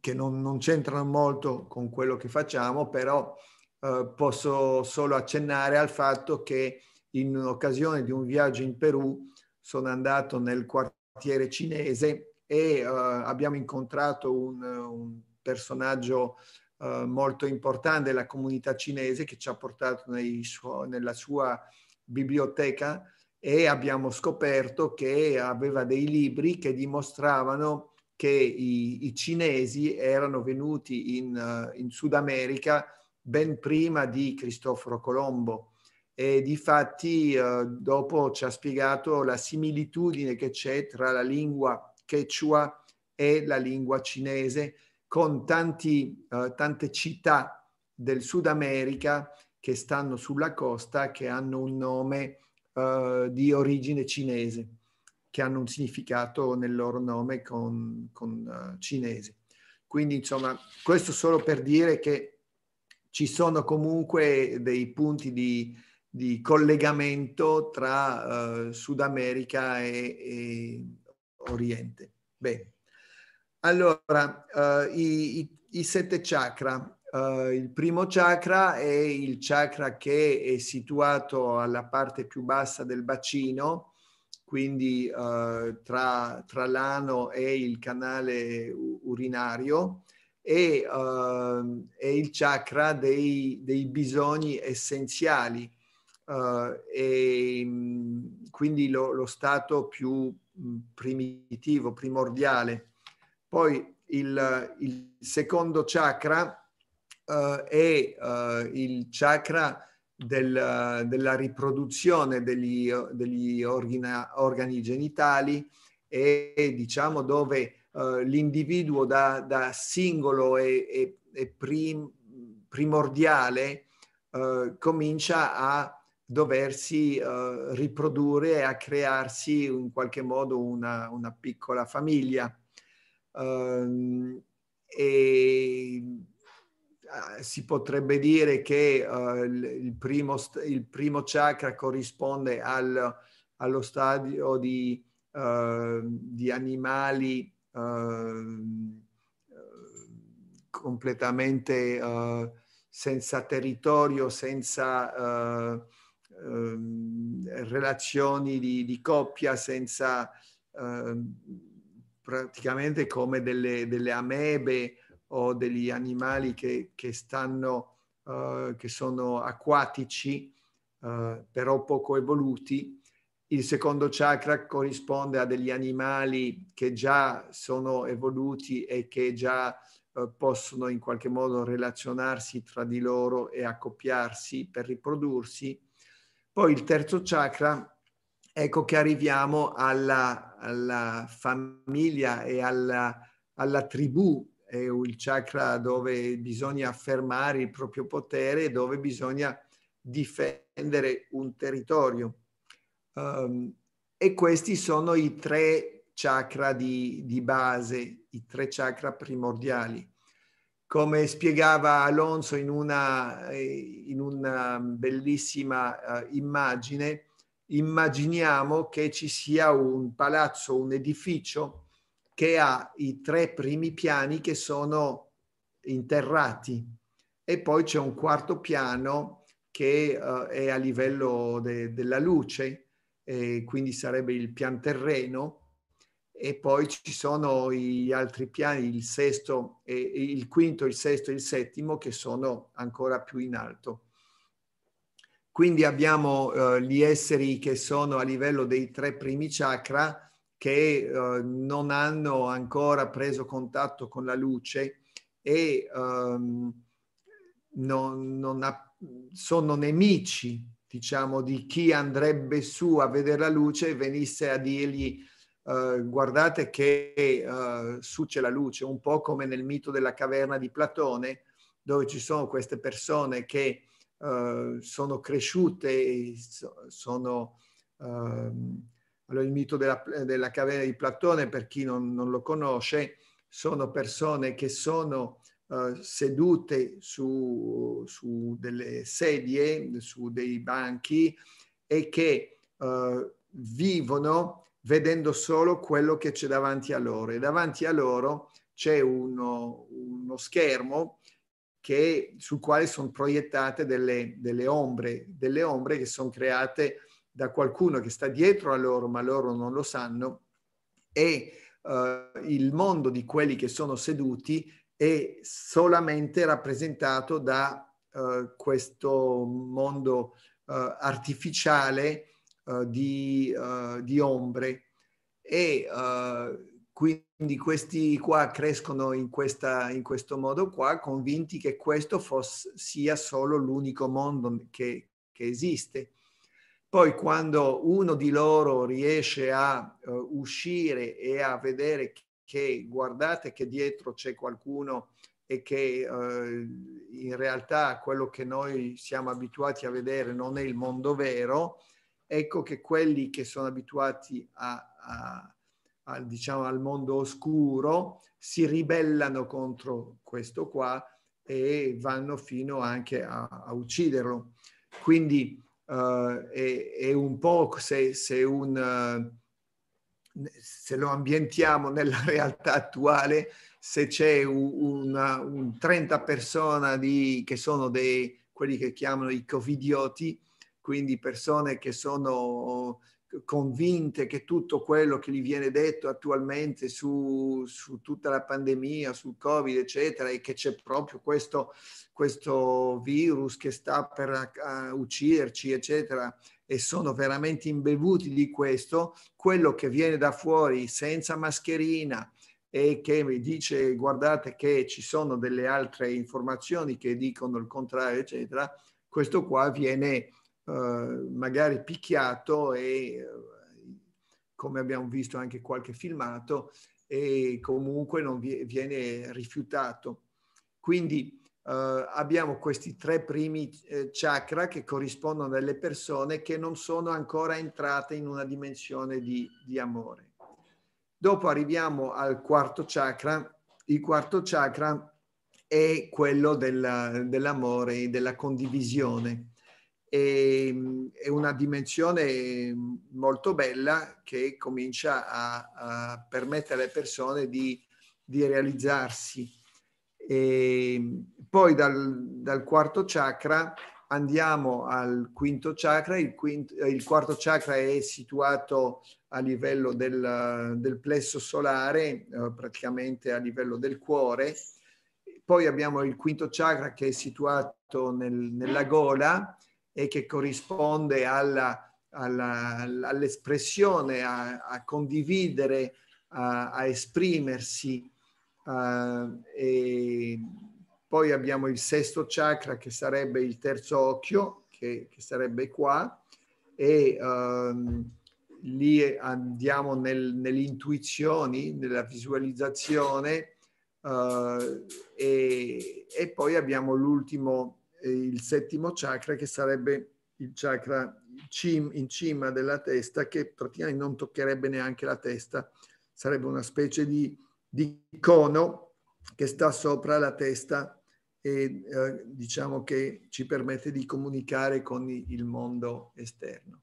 che non, non c'entrano molto con quello che facciamo, però eh, posso solo accennare al fatto che in occasione di un viaggio in Perù sono andato nel quartiere cinese e eh, abbiamo incontrato un, un personaggio eh, molto importante della comunità cinese che ci ha portato suo, nella sua biblioteca e abbiamo scoperto che aveva dei libri che dimostravano che i, i cinesi erano venuti in, eh, in, Sud America ben prima di Cristoforo Colombo e difatti eh, dopo ci ha spiegato la similitudine che c'è tra la lingua quechua e la lingua cinese con tanti, eh, tante città del Sud America che stanno sulla costa che hanno un nome eh, di origine cinese che hanno un significato nel loro nome con, con uh, cinesi. Quindi, insomma, questo solo per dire che ci sono comunque dei punti di, di collegamento tra uh, Sud America e, e Oriente. Bene. Allora, uh, i, i, i, sette chakra. Uh, il primo chakra è il chakra che è situato alla parte più bassa del bacino quindi eh, tra, tra, l'ano e il canale urinario e, eh, e il chakra dei, dei bisogni essenziali eh, e mm, quindi lo, lo, stato più mm, primitivo, primordiale. Poi il, il secondo chakra eh, è eh, il chakra del, della riproduzione degli, degli organa, organi genitali e, diciamo dove eh, l'individuo da, da, singolo e, e, e prim, primordiale eh, comincia a doversi eh, riprodurre e a crearsi in qualche modo una, una piccola famiglia. Ehm, e eh, si potrebbe dire che uh, il, primo il, primo, chakra corrisponde al, allo stadio di, uh, di animali uh, completamente eh, senza territorio, senza ehm, relazioni di, di, coppia, senza praticamente come delle, delle amebe o degli animali che, che stanno, uh, che sono acquatici, uh, però poco evoluti. Il secondo chakra corrisponde a degli animali che già sono evoluti e che già eh, possono in qualche modo relazionarsi tra di loro e accoppiarsi per riprodursi. Poi il terzo chakra, ecco che arriviamo alla, alla famiglia e alla, alla tribù è il chakra dove bisogna affermare il proprio potere, dove bisogna difendere un territorio. Um, e questi sono i tre chakra di, di, base, i tre chakra primordiali. Come spiegava Alonso in una, eh, in una bellissima uh, immagine, immaginiamo che ci sia un palazzo, un edificio che ha i tre primi piani che sono interrati e poi c'è un quarto piano che uh, è a livello de- della luce, quindi sarebbe il pian terreno e poi ci sono gli altri piani, il sesto, e il quinto, il sesto e il settimo che sono ancora più in alto. Quindi abbiamo eh, gli esseri che sono a livello dei tre primi chakra, che eh, non hanno ancora preso contatto con la luce e ehm, non, non ha, sono nemici, diciamo, di chi andrebbe su a vedere la luce e venisse a dirgli eh, guardate che eh, su c'è la luce, un po' come nel mito della caverna di Platone, dove ci sono queste persone che eh, sono cresciute, sono ehm, allora, il mito della, della caverna di Platone, per chi non, non, lo conosce, sono persone che sono eh, sedute su, su, delle sedie, su dei banchi e che eh, vivono vedendo solo quello che c'è davanti a loro. E davanti a loro c'è uno, uno schermo che, sul quale sono proiettate delle, delle, ombre, delle ombre che sono create da qualcuno che sta dietro a loro, ma loro non lo sanno, e eh, il mondo di quelli che sono seduti è solamente rappresentato da eh, questo mondo eh, artificiale eh, di, eh, di, ombre e eh, quindi questi qua crescono in, questa, in questo modo qua, convinti che questo fosse, sia solo l'unico mondo che, che esiste poi quando uno di loro riesce a uh, uscire e a vedere che guardate che dietro c'è qualcuno e che uh, in realtà quello che noi siamo abituati a vedere non è il mondo vero, ecco che quelli che sono abituati a, a, a diciamo, al mondo oscuro si ribellano contro questo qua e vanno fino anche a, a ucciderlo. Quindi uh, è, è, un po' se, se, un, uh, se, lo ambientiamo nella realtà attuale, se c'è un, una, un 30 persone di, che sono dei, quelli che chiamano i covidioti, quindi persone che sono convinte che tutto quello che gli viene detto attualmente su, su tutta la pandemia, sul Covid, eccetera, e che c'è proprio questo, questo virus che sta per uh, ucciderci, eccetera, e sono veramente imbevuti di questo, quello che viene da fuori senza mascherina e che mi dice guardate che ci sono delle altre informazioni che dicono il contrario, eccetera, questo qua viene eh, magari picchiato e eh, come abbiamo visto anche qualche filmato e comunque non viene rifiutato. Quindi Uh, abbiamo questi tre primi chakra che corrispondono alle persone che non sono ancora entrate in una dimensione di, di, amore. Dopo arriviamo al quarto chakra. Il quarto chakra è quello della, dell'amore e della condivisione e, è una dimensione molto bella che comincia a, a permettere alle persone di, di realizzarsi. E poi dal, dal, quarto chakra andiamo al quinto chakra, il, quinto, il quarto chakra è situato a livello del, del plesso solare, eh, praticamente a livello del cuore, poi abbiamo il quinto chakra che è situato nel, nella gola e che corrisponde all'espressione, a, a, condividere, a, a esprimersi. Uh, e poi abbiamo il sesto chakra che sarebbe il terzo occhio, che, che sarebbe qua, e um, lì andiamo nel, nelle intuizioni, nella visualizzazione, uh, e, e poi abbiamo l'ultimo il settimo chakra che sarebbe il chakra in cima della testa che praticamente non toccherebbe neanche la testa, sarebbe una specie di, di cono che sta sopra la testa e eh, diciamo che ci permette di comunicare con il mondo esterno.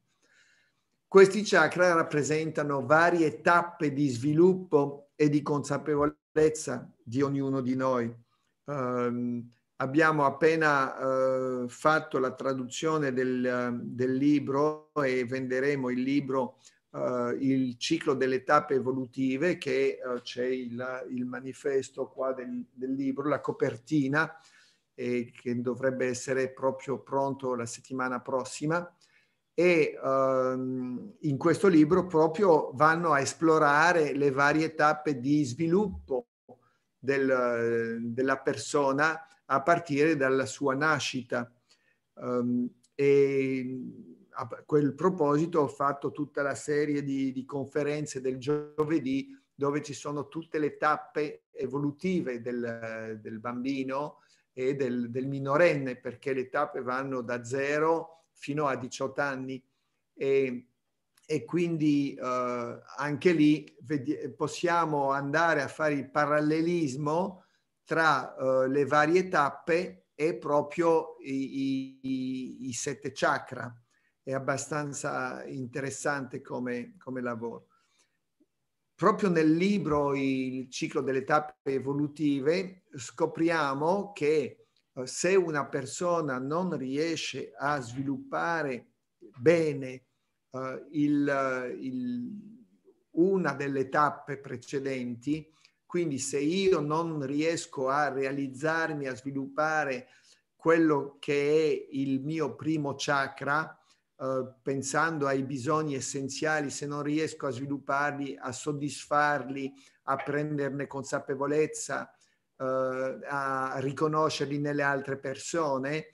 Questi chakra rappresentano varie tappe di sviluppo e di consapevolezza di ognuno di noi. Um, abbiamo appena eh, fatto la traduzione del, del, libro e venderemo il libro eh, Il ciclo delle tappe evolutive, che eh, c'è il, il, manifesto qua del, del libro, la copertina, che dovrebbe essere proprio pronto la settimana prossima. E ehm, in questo libro proprio vanno a esplorare le varie tappe di sviluppo del, della persona a partire dalla sua nascita. Um, e a quel proposito ho fatto tutta la serie di, di, conferenze del giovedì dove ci sono tutte le tappe evolutive del, del bambino e del, del, minorenne, perché le tappe vanno da zero fino a 18 anni. E, e quindi eh, anche lì possiamo andare a fare il parallelismo tra eh, le varie tappe è proprio i, i, i, sette chakra. È abbastanza interessante come, come lavoro. Proprio nel libro Il ciclo delle tappe evolutive scopriamo che eh, se una persona non riesce a sviluppare bene eh, il, il, una delle tappe precedenti, quindi se io non riesco a realizzarmi, a sviluppare quello che è il mio primo chakra, eh, pensando ai bisogni essenziali, se non riesco a svilupparli, a soddisfarli, a prenderne consapevolezza, eh, a riconoscerli nelle altre persone,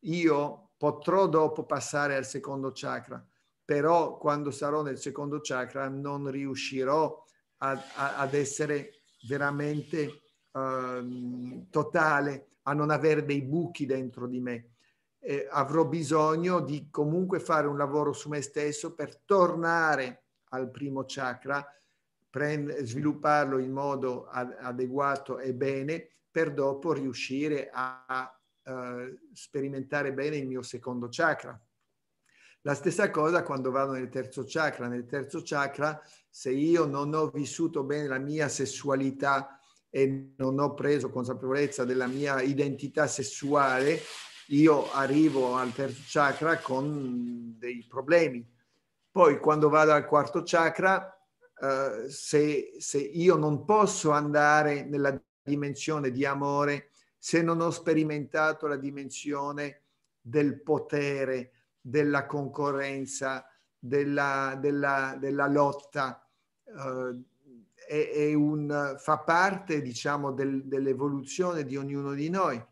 io potrò dopo passare al secondo chakra, però quando sarò nel secondo chakra non riuscirò a, a, ad essere veramente eh, totale, a non avere dei buchi dentro di me. Eh, avrò bisogno di comunque fare un lavoro su me stesso per tornare al primo chakra, prend- svilupparlo in modo ad- adeguato e bene, per dopo riuscire a, a eh, sperimentare bene il mio secondo chakra. La stessa cosa quando vado nel terzo chakra. Nel terzo chakra, se io non ho vissuto bene la mia sessualità e non ho preso consapevolezza della mia identità sessuale, io arrivo al terzo chakra con dei problemi. Poi quando vado al quarto chakra, eh, se, se io non posso andare nella dimensione di amore, se non ho sperimentato la dimensione del potere, della concorrenza, della, della, della lotta, eh, è, è un, fa parte diciamo, del, dell'evoluzione di ognuno di noi.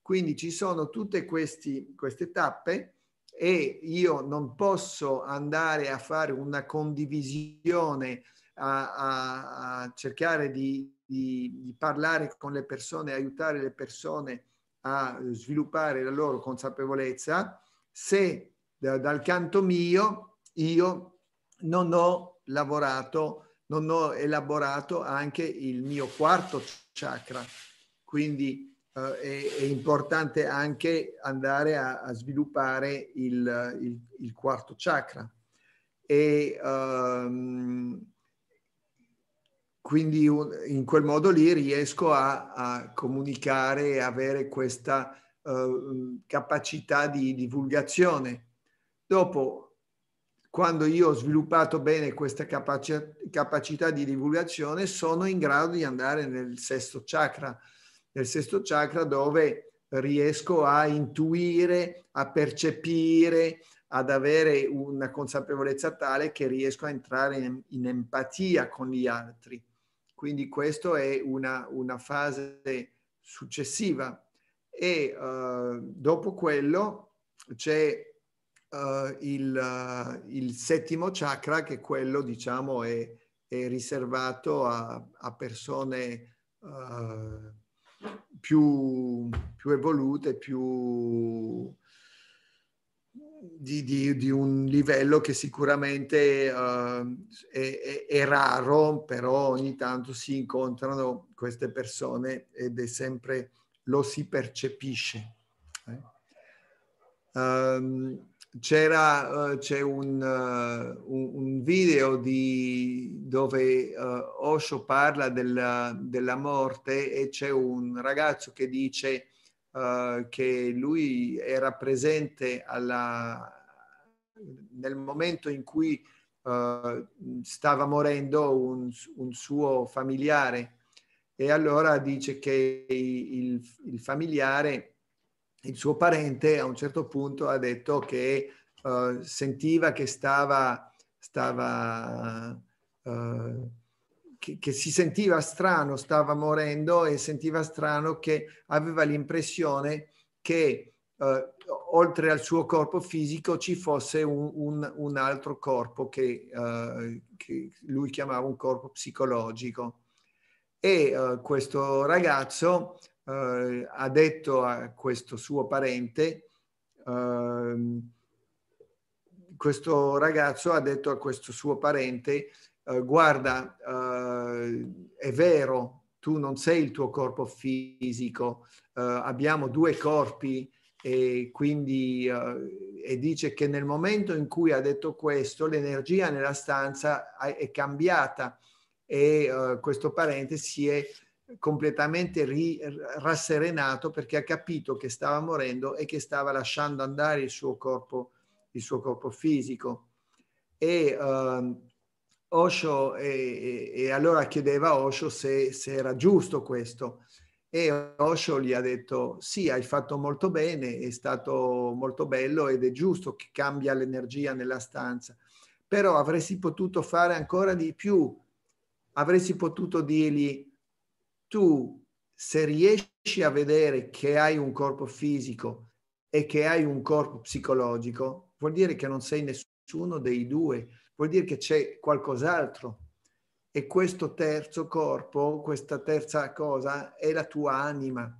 Quindi ci sono tutte questi, queste tappe e io non posso andare a fare una condivisione, a, a, a cercare di, di, di, parlare con le persone, aiutare le persone a sviluppare la loro consapevolezza se dal canto mio io non ho lavorato, non ho elaborato anche il mio quarto chakra. Quindi Uh, è, è, importante anche andare a, a sviluppare il, il, il, quarto chakra. E um, quindi in quel modo lì riesco a, a comunicare e avere questa uh, capacità di divulgazione. Dopo, quando io ho sviluppato bene questa capacità di divulgazione, sono in grado di andare nel sesto chakra, nel sesto chakra dove riesco a intuire, a percepire, ad avere una consapevolezza tale che riesco a entrare in, in empatia con gli altri. Quindi questa è una, una, fase successiva. E uh, dopo quello c'è uh, il, uh, il, settimo chakra, che quello diciamo è, è riservato a, a persone uh, più, più, evolute, più di, di, di, un livello che sicuramente è, è, è raro, però ogni tanto si incontrano queste persone ed è sempre lo si percepisce. Um, c'era uh, c'è un, uh, un, un, video di, dove uh, Osho parla della, della, morte e c'è un ragazzo che dice che lui era presente alla, nel momento in cui stava morendo un, un, suo familiare e allora dice che il, il familiare il suo parente a un certo punto ha detto che uh, sentiva che stava, stava uh, che, che, si sentiva strano, stava morendo e sentiva strano che aveva l'impressione che uh, oltre al suo corpo fisico ci fosse un, un, un altro corpo che, che, lui chiamava un corpo psicologico. E questo ragazzo eh, ha detto a questo suo parente, eh, questo ragazzo ha detto a questo suo parente, eh, guarda, eh, è vero, tu non sei il tuo corpo fisico, eh, abbiamo due corpi e quindi eh, e dice che nel momento in cui ha detto questo, l'energia nella stanza è cambiata e questo parente si è completamente ri, rasserenato perché ha capito che stava morendo e che stava lasciando andare il suo corpo, il suo corpo fisico. E uh, Osho, e, e, allora chiedeva a Osho se, se, era giusto questo. E Osho gli ha detto, sì, hai fatto molto bene, è stato molto bello ed è giusto che cambia l'energia nella stanza, però avresti potuto fare ancora di più, avresti potuto dirgli, tu se riesci a vedere che hai un corpo fisico e che hai un corpo psicologico, vuol dire che non sei nessuno dei due, vuol dire che c'è qualcos'altro. E questo terzo corpo, questa terza cosa, è la tua anima.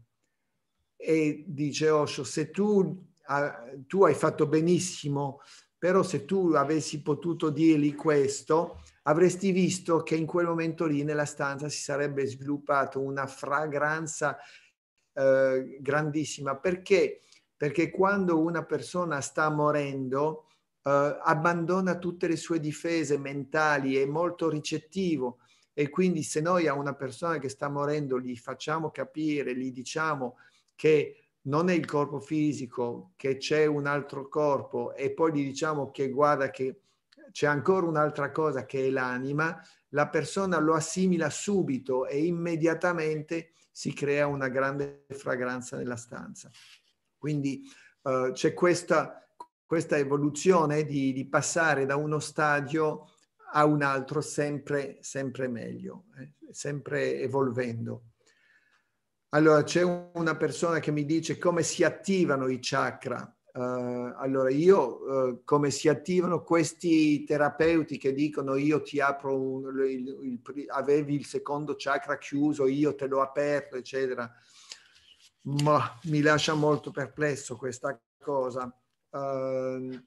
E dice Osho, se tu, ah, tu hai fatto benissimo, però se tu avessi potuto dirgli questo, avresti visto che in quel momento lì nella stanza si sarebbe sviluppato una fragranza eh, grandissima. Perché? Perché quando una persona sta morendo eh, abbandona tutte le sue difese mentali, è molto ricettivo e quindi se noi a una persona che sta morendo gli facciamo capire, gli diciamo che non è il corpo fisico, che c'è un altro corpo e poi gli diciamo che guarda che c'è ancora un'altra cosa che è l'anima, la persona lo assimila subito e immediatamente si crea una grande fragranza nella stanza. Quindi eh, c'è questa, questa evoluzione di, di, passare da uno stadio a un altro sempre, sempre meglio, eh, sempre evolvendo. Allora c'è una persona che mi dice come si attivano i chakra. Uh, allora, io uh, come si attivano questi terapeuti che dicono io ti apro, un, il, il, avevi il secondo chakra chiuso, io te l'ho aperto, eccetera. Ma mi lascia molto perplesso questa cosa. Uh,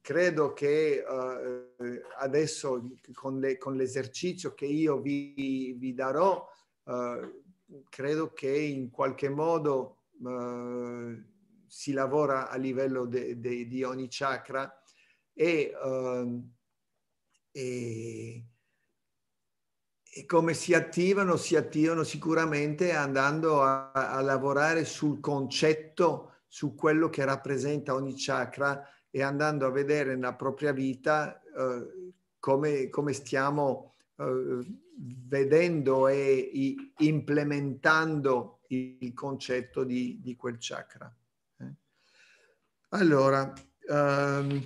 credo che eh, adesso con, le, con, l'esercizio che io vi, vi darò, credo che in qualche modo si lavora a livello de, de, di ogni chakra e, uh, e, e, come si attivano? Si attivano sicuramente andando a, a, lavorare sul concetto, su quello che rappresenta ogni chakra e andando a vedere nella propria vita uh, come, come, stiamo uh, vedendo e, e implementando il concetto di, di quel chakra. Allora, um,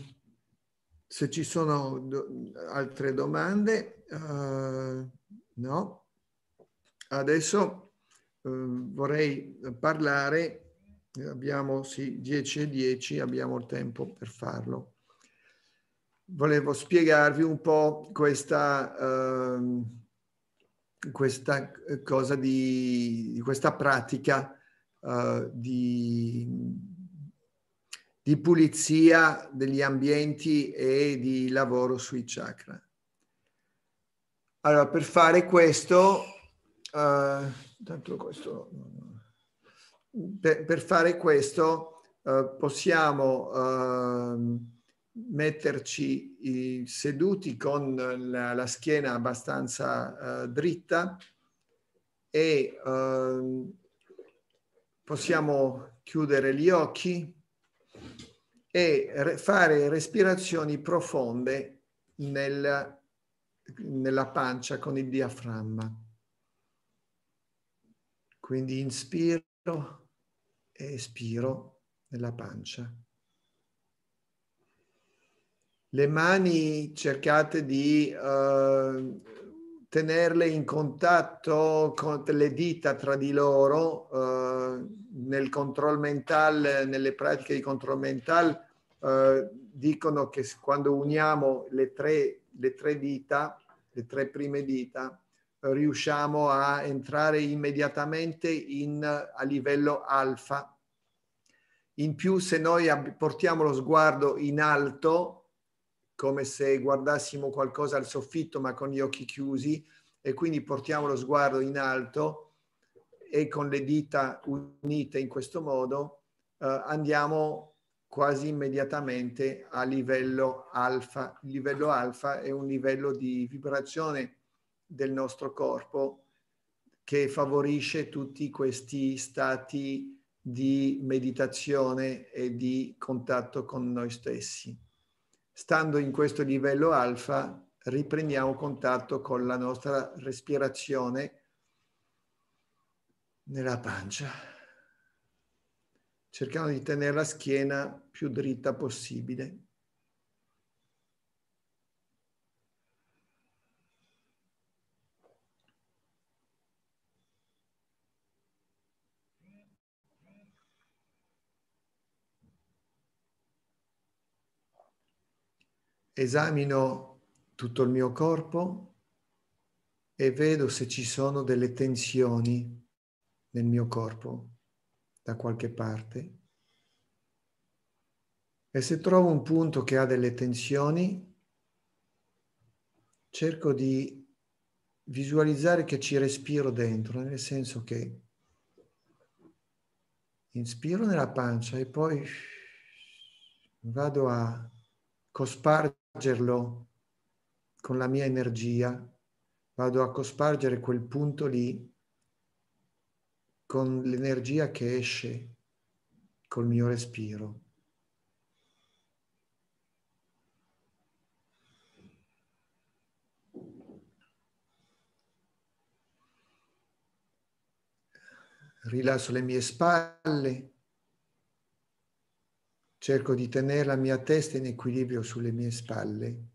se ci sono do altre domande, uh, no. Adesso uh, vorrei parlare, abbiamo sì, 10 e 10, abbiamo il tempo per farlo. Volevo spiegarvi un po' questa... Uh, questa eh, cosa di, questa pratica uh, di di pulizia degli ambienti e di lavoro sui chakra. Allora, per fare questo, uh, eh, tanto questo per, per fare questo uh, possiamo uh, metterci i, seduti con la, la schiena abbastanza eh, dritta e ehm, possiamo chiudere gli occhi e fare respirazioni profonde nel, nella pancia con il diaframma. Quindi inspiro e espiro nella pancia. Le mani cercate di uh, tenerle in contatto con le dita tra di loro eh, nel control mental, nelle pratiche di controllo mental eh, dicono che quando uniamo le tre, le tre dita, le tre prime dita, eh, riusciamo a entrare immediatamente in, a livello alfa. In più se noi portiamo lo sguardo in alto, come se guardassimo qualcosa al soffitto ma con gli occhi chiusi e quindi portiamo lo sguardo in alto e con le dita unite in questo modo eh, andiamo quasi immediatamente a livello alfa. Il livello alfa è un livello di vibrazione del nostro corpo che favorisce tutti questi stati di meditazione e di contatto con noi stessi stando in questo livello alfa, riprendiamo contatto con la nostra respirazione nella pancia, cercando di tenere la schiena più dritta possibile. esamino tutto il mio corpo e vedo se ci sono delle tensioni nel mio corpo da qualche parte. E se trovo un punto che ha delle tensioni, cerco di visualizzare che ci respiro dentro, nel senso che inspiro nella pancia e poi vado a cospare con la mia energia, vado a cospargere quel punto lì con l'energia che esce col mio respiro. Rilasso le mie spalle, cerco di tenere la mia testa in equilibrio sulle mie spalle.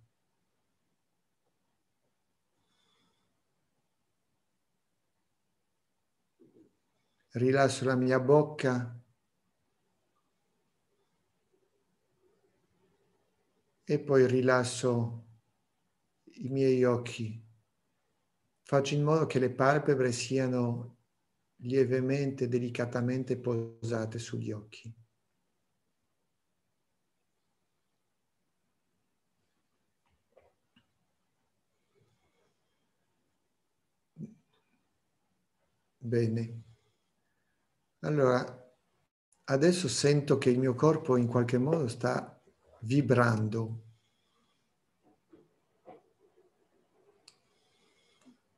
Rilasso la mia bocca e poi rilasso i miei occhi. Faccio in modo che le palpebre siano lievemente, delicatamente posate sugli occhi. Bene. Allora, adesso sento che il mio corpo in qualche modo sta vibrando.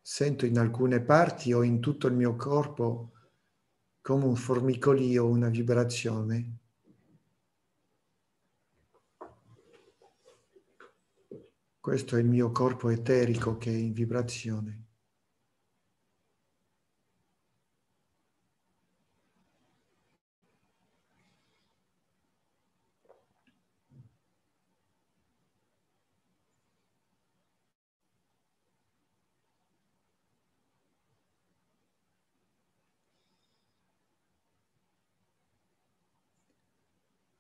Sento in alcune parti o in tutto il mio corpo come un formicolio, una vibrazione. Questo è il mio corpo eterico che è in vibrazione.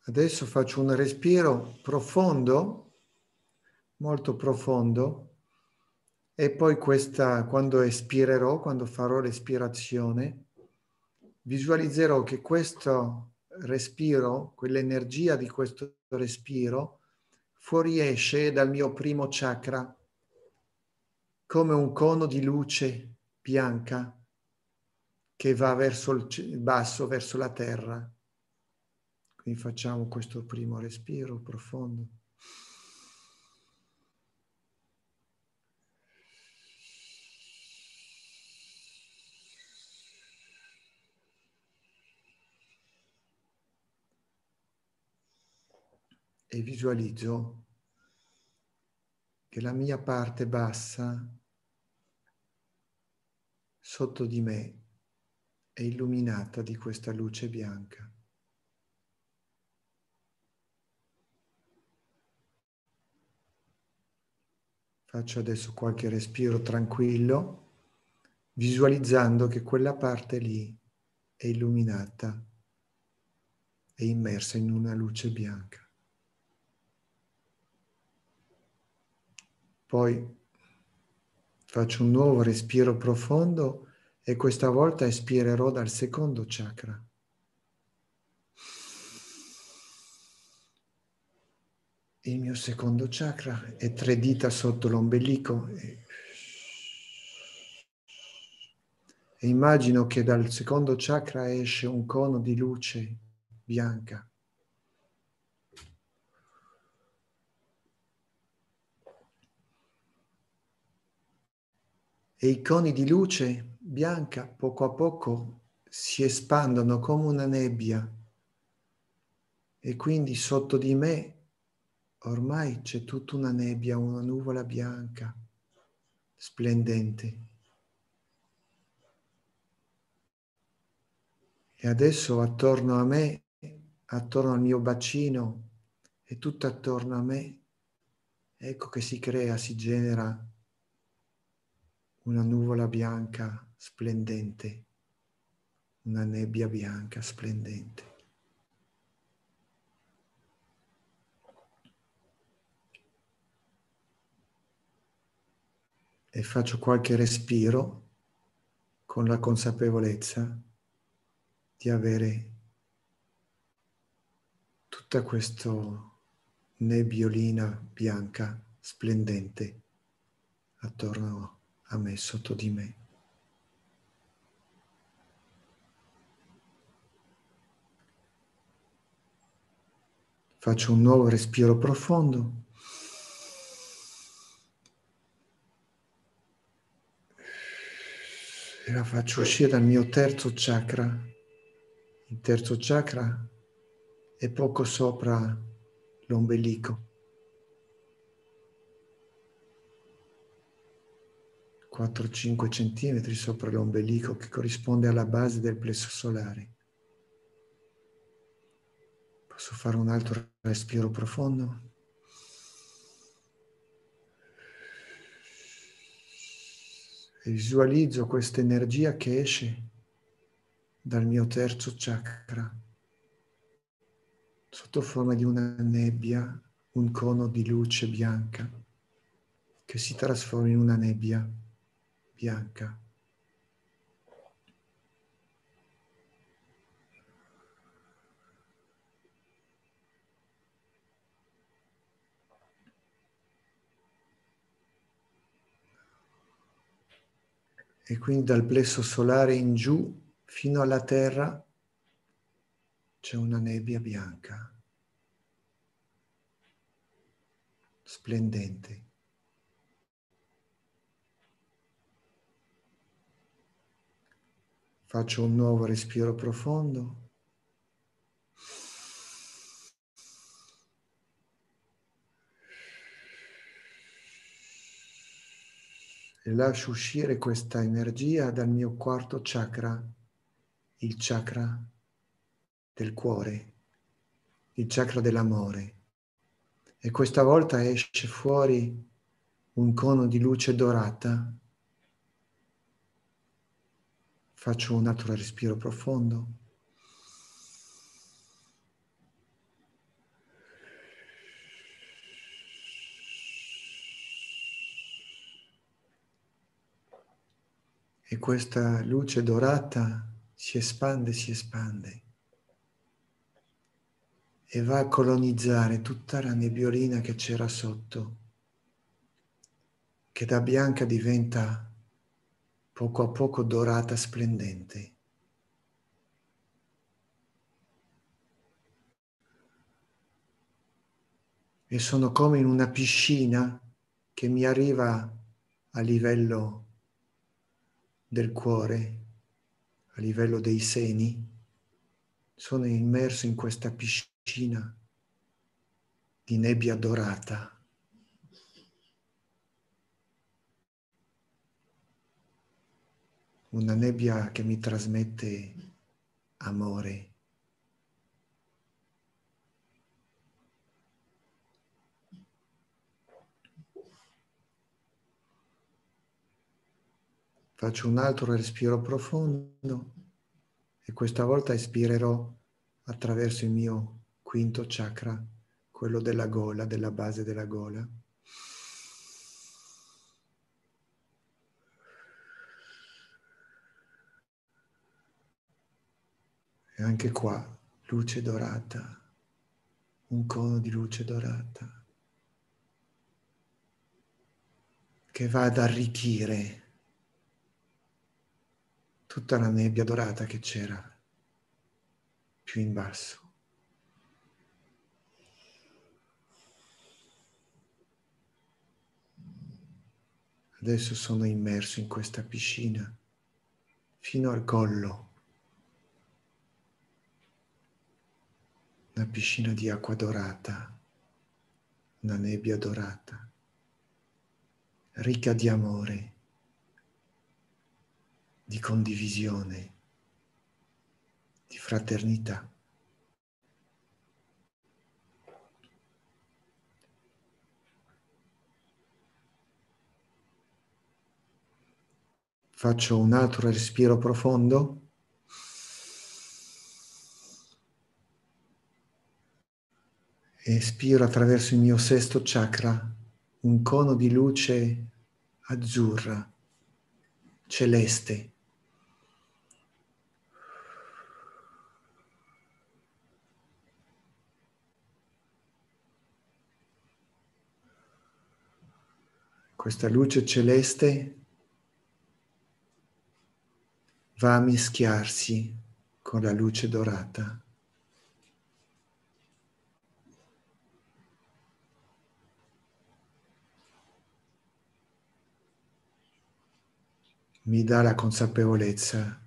Adesso faccio un respiro profondo, molto profondo, e poi questa, quando espirerò, quando farò l'espirazione, visualizzerò che questo respiro, quell'energia di questo respiro, fuoriesce dal mio primo chakra come un cono di luce bianca che va verso il basso, verso la terra. Quindi facciamo questo primo respiro profondo. E visualizzo che la mia parte bassa sotto di me è illuminata di questa luce bianca. Faccio adesso qualche respiro tranquillo, visualizzando che quella parte lì è illuminata, è immersa in una luce bianca. Poi faccio un nuovo respiro profondo e questa volta espirerò dal secondo chakra. il mio secondo chakra e tre dita sotto l'ombelico. E... e immagino che dal secondo chakra esce un cono di luce bianca. e i coni di luce bianca poco a poco si espandono come una nebbia e quindi sotto di me ormai c'è tutta una nebbia, una nuvola bianca, splendente. E adesso attorno a me, attorno al mio bacino e tutto attorno a me, ecco che si crea, si genera una nuvola bianca splendente, una nebbia bianca splendente. e faccio qualche respiro con la consapevolezza di avere tutta questa nebbiolina bianca splendente attorno a me, sotto di me. Faccio un nuovo respiro profondo. e la faccio uscire dal mio terzo chakra. Il terzo chakra è poco sopra l'ombelico. Quattro, cinque centimetri sopra l'ombelico che corrisponde alla base del plesso solare. Posso fare un altro respiro profondo? e visualizzo questa energia che esce dal mio terzo chakra sotto forma di una nebbia, un cono di luce bianca che si trasforma in una nebbia bianca. e quindi dal plesso solare in giù fino alla terra c'è una nebbia bianca, splendente. Faccio un nuovo respiro profondo. lascio uscire questa energia dal mio quarto chakra, il chakra del cuore, il chakra dell'amore. E questa volta esce fuori un cono di luce dorata. Faccio un altro respiro profondo. questa luce dorata si espande, si espande e va a colonizzare tutta la nebbiolina che c'era sotto, che da bianca diventa poco a poco dorata, splendente. E sono come in una piscina che mi arriva a livello del cuore, a livello dei seni, sono immerso in questa piscina di nebbia dorata. Una nebbia che mi trasmette amore. Faccio un altro respiro profondo e questa volta espirerò attraverso il mio quinto chakra, quello della gola, della base della gola. E anche qua luce dorata, un cono di luce dorata che va ad arricchire tutta la nebbia dorata che c'era più in basso. Adesso sono immerso in questa piscina fino al collo, una piscina di acqua dorata, una nebbia dorata, ricca di amore di condivisione, di fraternità. Faccio un altro respiro profondo. espiro attraverso il mio sesto chakra un cono di luce azzurra, celeste. questa luce celeste va a mischiarsi con la luce dorata. Mi dà la consapevolezza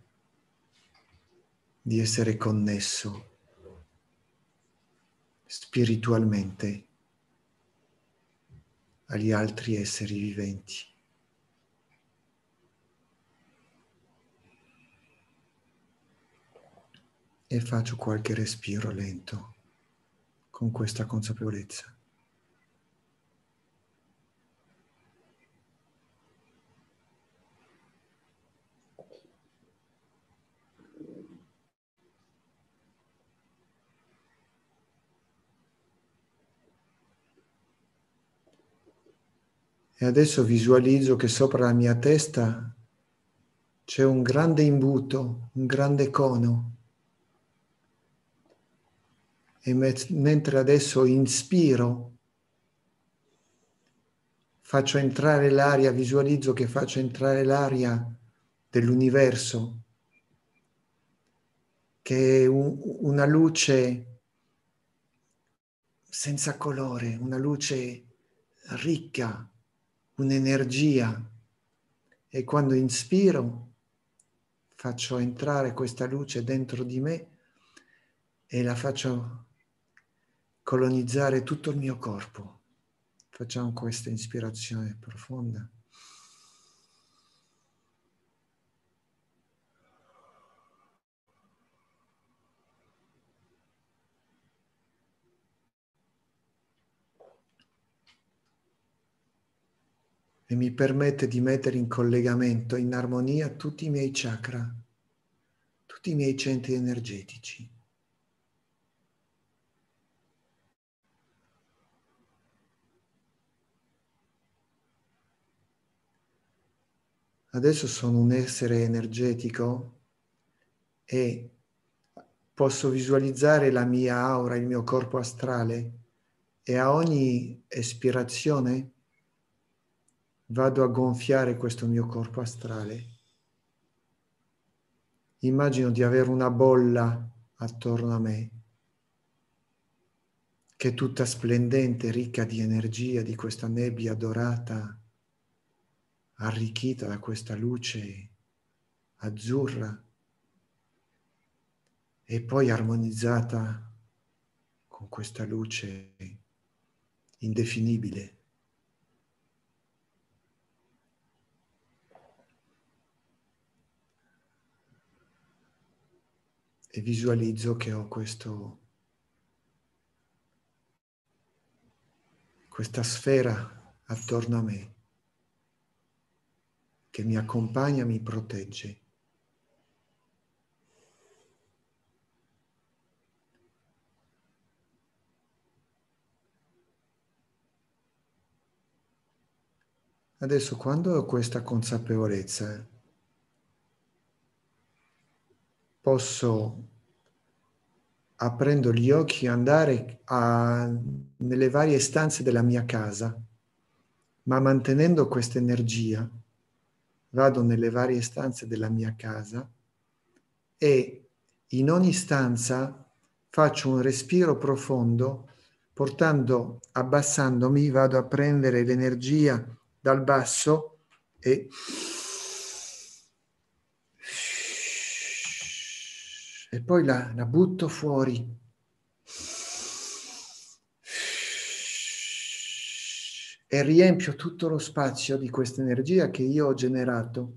di essere connesso spiritualmente agli altri esseri viventi. E faccio qualche respiro lento con questa consapevolezza. E adesso visualizzo che sopra la mia testa c'è un grande imbuto, un grande cono. E met- mentre adesso inspiro, faccio entrare l'aria, visualizzo che faccio entrare l'aria dell'universo, che è un, una luce senza colore, una luce ricca, un'energia e quando inspiro faccio entrare questa luce dentro di me e la faccio colonizzare tutto il mio corpo. Facciamo questa ispirazione profonda. e mi permette di mettere in collegamento, in armonia tutti i miei chakra, tutti i miei centri energetici. Adesso sono un essere energetico e posso visualizzare la mia aura, il mio corpo astrale e a ogni espirazione vado a gonfiare questo mio corpo astrale. Immagino di avere una bolla attorno a me che è tutta splendente, ricca di energia, di questa nebbia dorata, arricchita da questa luce azzurra e poi armonizzata con questa luce indefinibile. e visualizzo che ho questo, questa sfera attorno a me che mi accompagna, mi protegge. Adesso quando ho questa consapevolezza, posso aprendo gli occhi andare a, nelle varie stanze della mia casa, ma mantenendo questa energia vado nelle varie stanze della mia casa e in ogni stanza faccio un respiro profondo portando, abbassandomi, vado a prendere l'energia dal basso e e poi la, la butto fuori. E riempio tutto lo spazio di questa energia che io ho generato.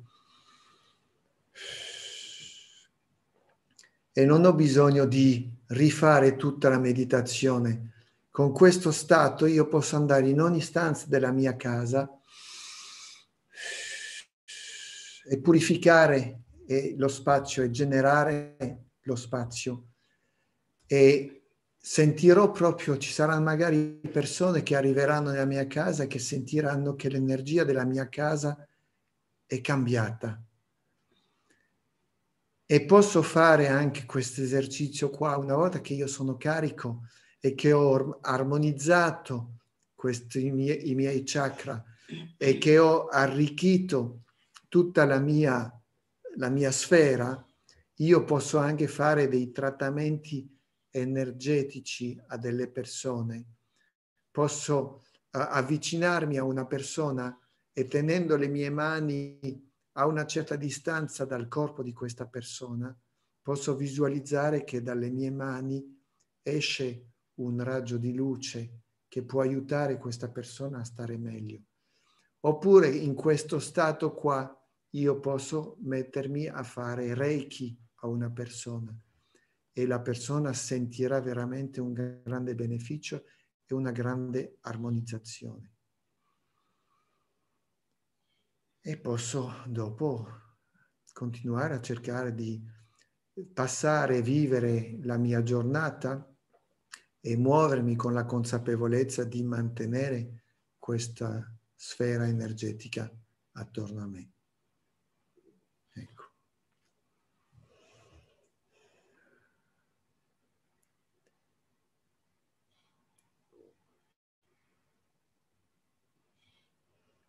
E non ho bisogno di rifare tutta la meditazione. Con questo stato io posso andare in ogni stanza della mia casa e purificare lo spazio e generare lo spazio e sentirò proprio, ci saranno magari persone che arriveranno nella mia casa e che sentiranno che l'energia della mia casa è cambiata. E posso fare anche questo esercizio qua una volta che io sono carico e che ho armonizzato questi, miei, i miei chakra e che ho arricchito tutta la mia, la mia sfera, io posso anche fare dei trattamenti energetici a delle persone, posso eh, avvicinarmi a una persona e tenendo le mie mani a una certa distanza dal corpo di questa persona, posso visualizzare che dalle mie mani esce un raggio di luce che può aiutare questa persona a stare meglio. Oppure in questo stato qua io posso mettermi a fare reiki a una persona e la persona sentirà veramente un grande beneficio e una grande armonizzazione. E posso dopo continuare a cercare di passare e vivere la mia giornata e muovermi con la consapevolezza di mantenere questa sfera energetica attorno a me.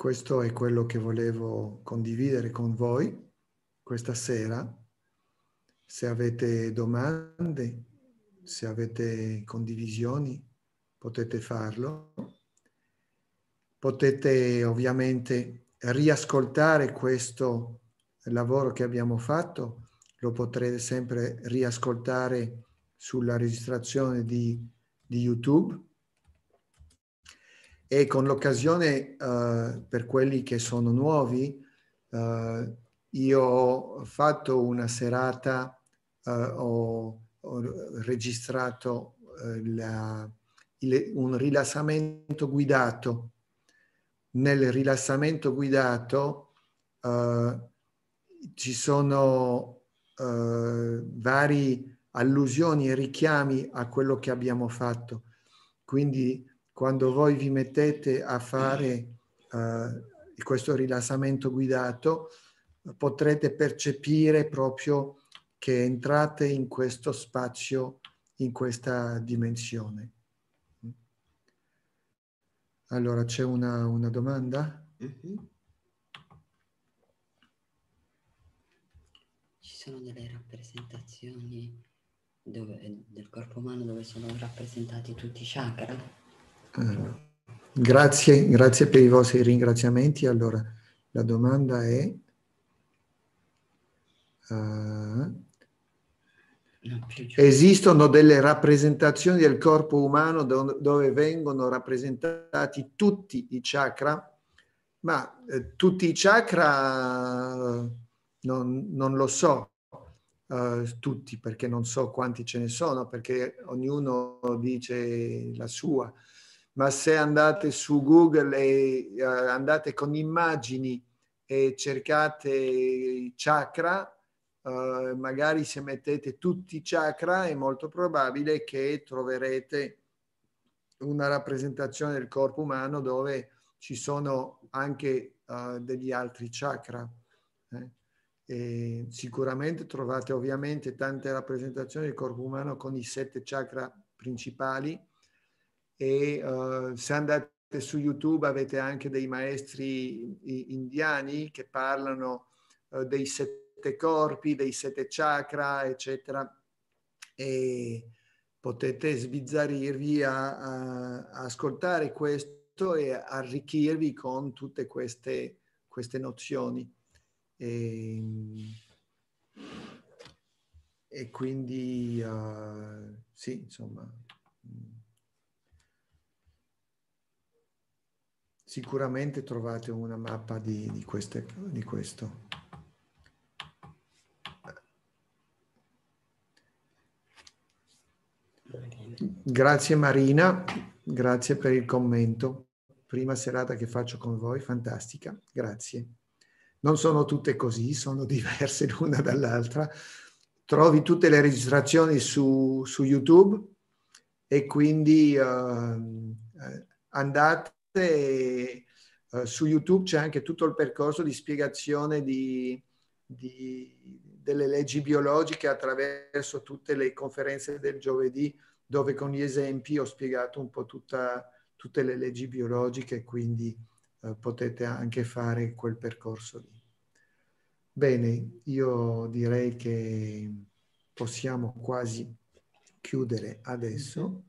Questo è quello che volevo condividere con voi questa sera. Se avete domande, se avete condivisioni, potete farlo. Potete ovviamente riascoltare questo lavoro che abbiamo fatto, lo potrete sempre riascoltare sulla registrazione di, di YouTube e con l'occasione uh, per quelli che sono nuovi, uh, io ho fatto una serata, uh, ho, ho, registrato la, il, un rilassamento guidato. Nel rilassamento guidato ci sono vari allusioni e richiami a quello che abbiamo fatto. Quindi quando voi vi mettete a fare uh, questo rilassamento guidato, potrete percepire proprio che entrate in questo spazio, in questa dimensione. Allora, c'è una, una domanda? Mm-hmm. Ci sono delle rappresentazioni dove, del corpo umano dove sono rappresentati tutti i chakra? Eh, grazie, grazie per i vostri ringraziamenti. Allora, la domanda è... Uh, esistono delle rappresentazioni del corpo umano dove vengono rappresentati tutti i chakra, ma eh, tutti i chakra eh, non, non lo so, eh, tutti, perché non so quanti ce ne sono, perché ognuno dice la sua ma se andate su Google e uh, andate con immagini e cercate chakra, uh, magari se mettete tutti i chakra è molto probabile che troverete una rappresentazione del corpo umano dove ci sono anche uh, degli altri chakra. Eh? sicuramente trovate ovviamente tante rappresentazioni del corpo umano con i sette chakra principali, e uh, se andate su YouTube avete anche dei maestri indiani che parlano uh, dei sette corpi, dei sette chakra, eccetera, e potete sbizzarrirvi a, a, a ascoltare questo e arricchirvi con tutte queste, queste nozioni. E, e quindi uh, sì, insomma. Mm. sicuramente trovate una mappa di, di, queste, di questo. Grazie Marina, grazie per il commento. Prima serata che faccio con voi, fantastica, grazie. Non sono tutte così, sono diverse l'una dall'altra. Trovi tutte le registrazioni su, su YouTube e quindi ehm, eh, andate eh, su YouTube c'è anche tutto il percorso di spiegazione di, di, delle leggi biologiche attraverso tutte le conferenze del giovedì, dove con gli esempi ho spiegato un po' tutta, tutte le leggi biologiche, quindi eh, potete anche fare quel percorso lì. Bene, io direi che possiamo quasi chiudere adesso.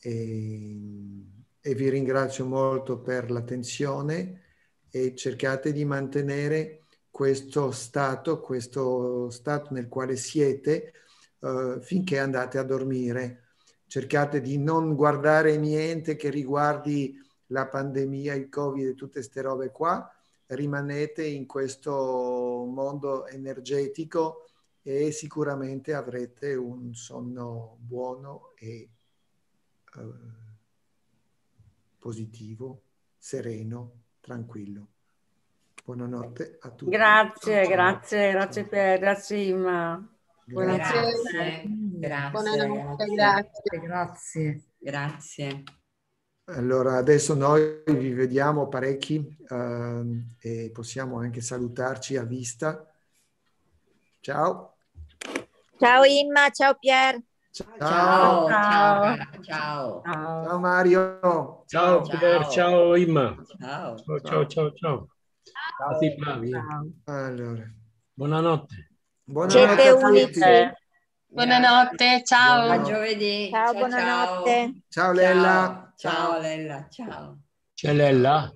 E e vi ringrazio molto per l'attenzione e cercate di mantenere questo stato, questo stato nel quale siete eh, finché andate a dormire. Cercate di non guardare niente che riguardi la pandemia, il Covid e tutte queste robe qua. Rimanete in questo mondo energetico e sicuramente avrete un sonno buono e eh, positivo, sereno, tranquillo. Buonanotte a tutti. Grazie, Ciao. grazie, grazie per la cima. Grazie. Grazie. Grazie, grazie. grazie, grazie. Grazie. Allora, adesso noi vi vediamo parecchi eh, e possiamo anche salutarci a vista. Ciao. Ciao Imma, ciao Pier. Ciao. Ciao. Ciao. Ciao. ciao Mario. Ciao, ciao Pier, ciao Imma. Ciao. Ciao, ciao, ciao. ciao. ciao. Sì, bravi. Allora. Buonanotte. Buonanotte a tutti. Buonanotte, ciao. A giovedì. Ciao, ciao buonanotte. Ciao Lella. Ciao Lella, ciao. C'è Lella?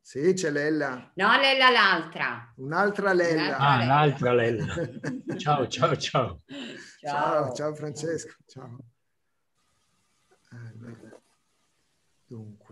Sì, c'è Lella. No, Lella l'altra. Un'altra Lella. ah, l'altra Lella. ciao, ciao, ciao. Ciao, ciao Francesco. Ciao. Eh, dunque.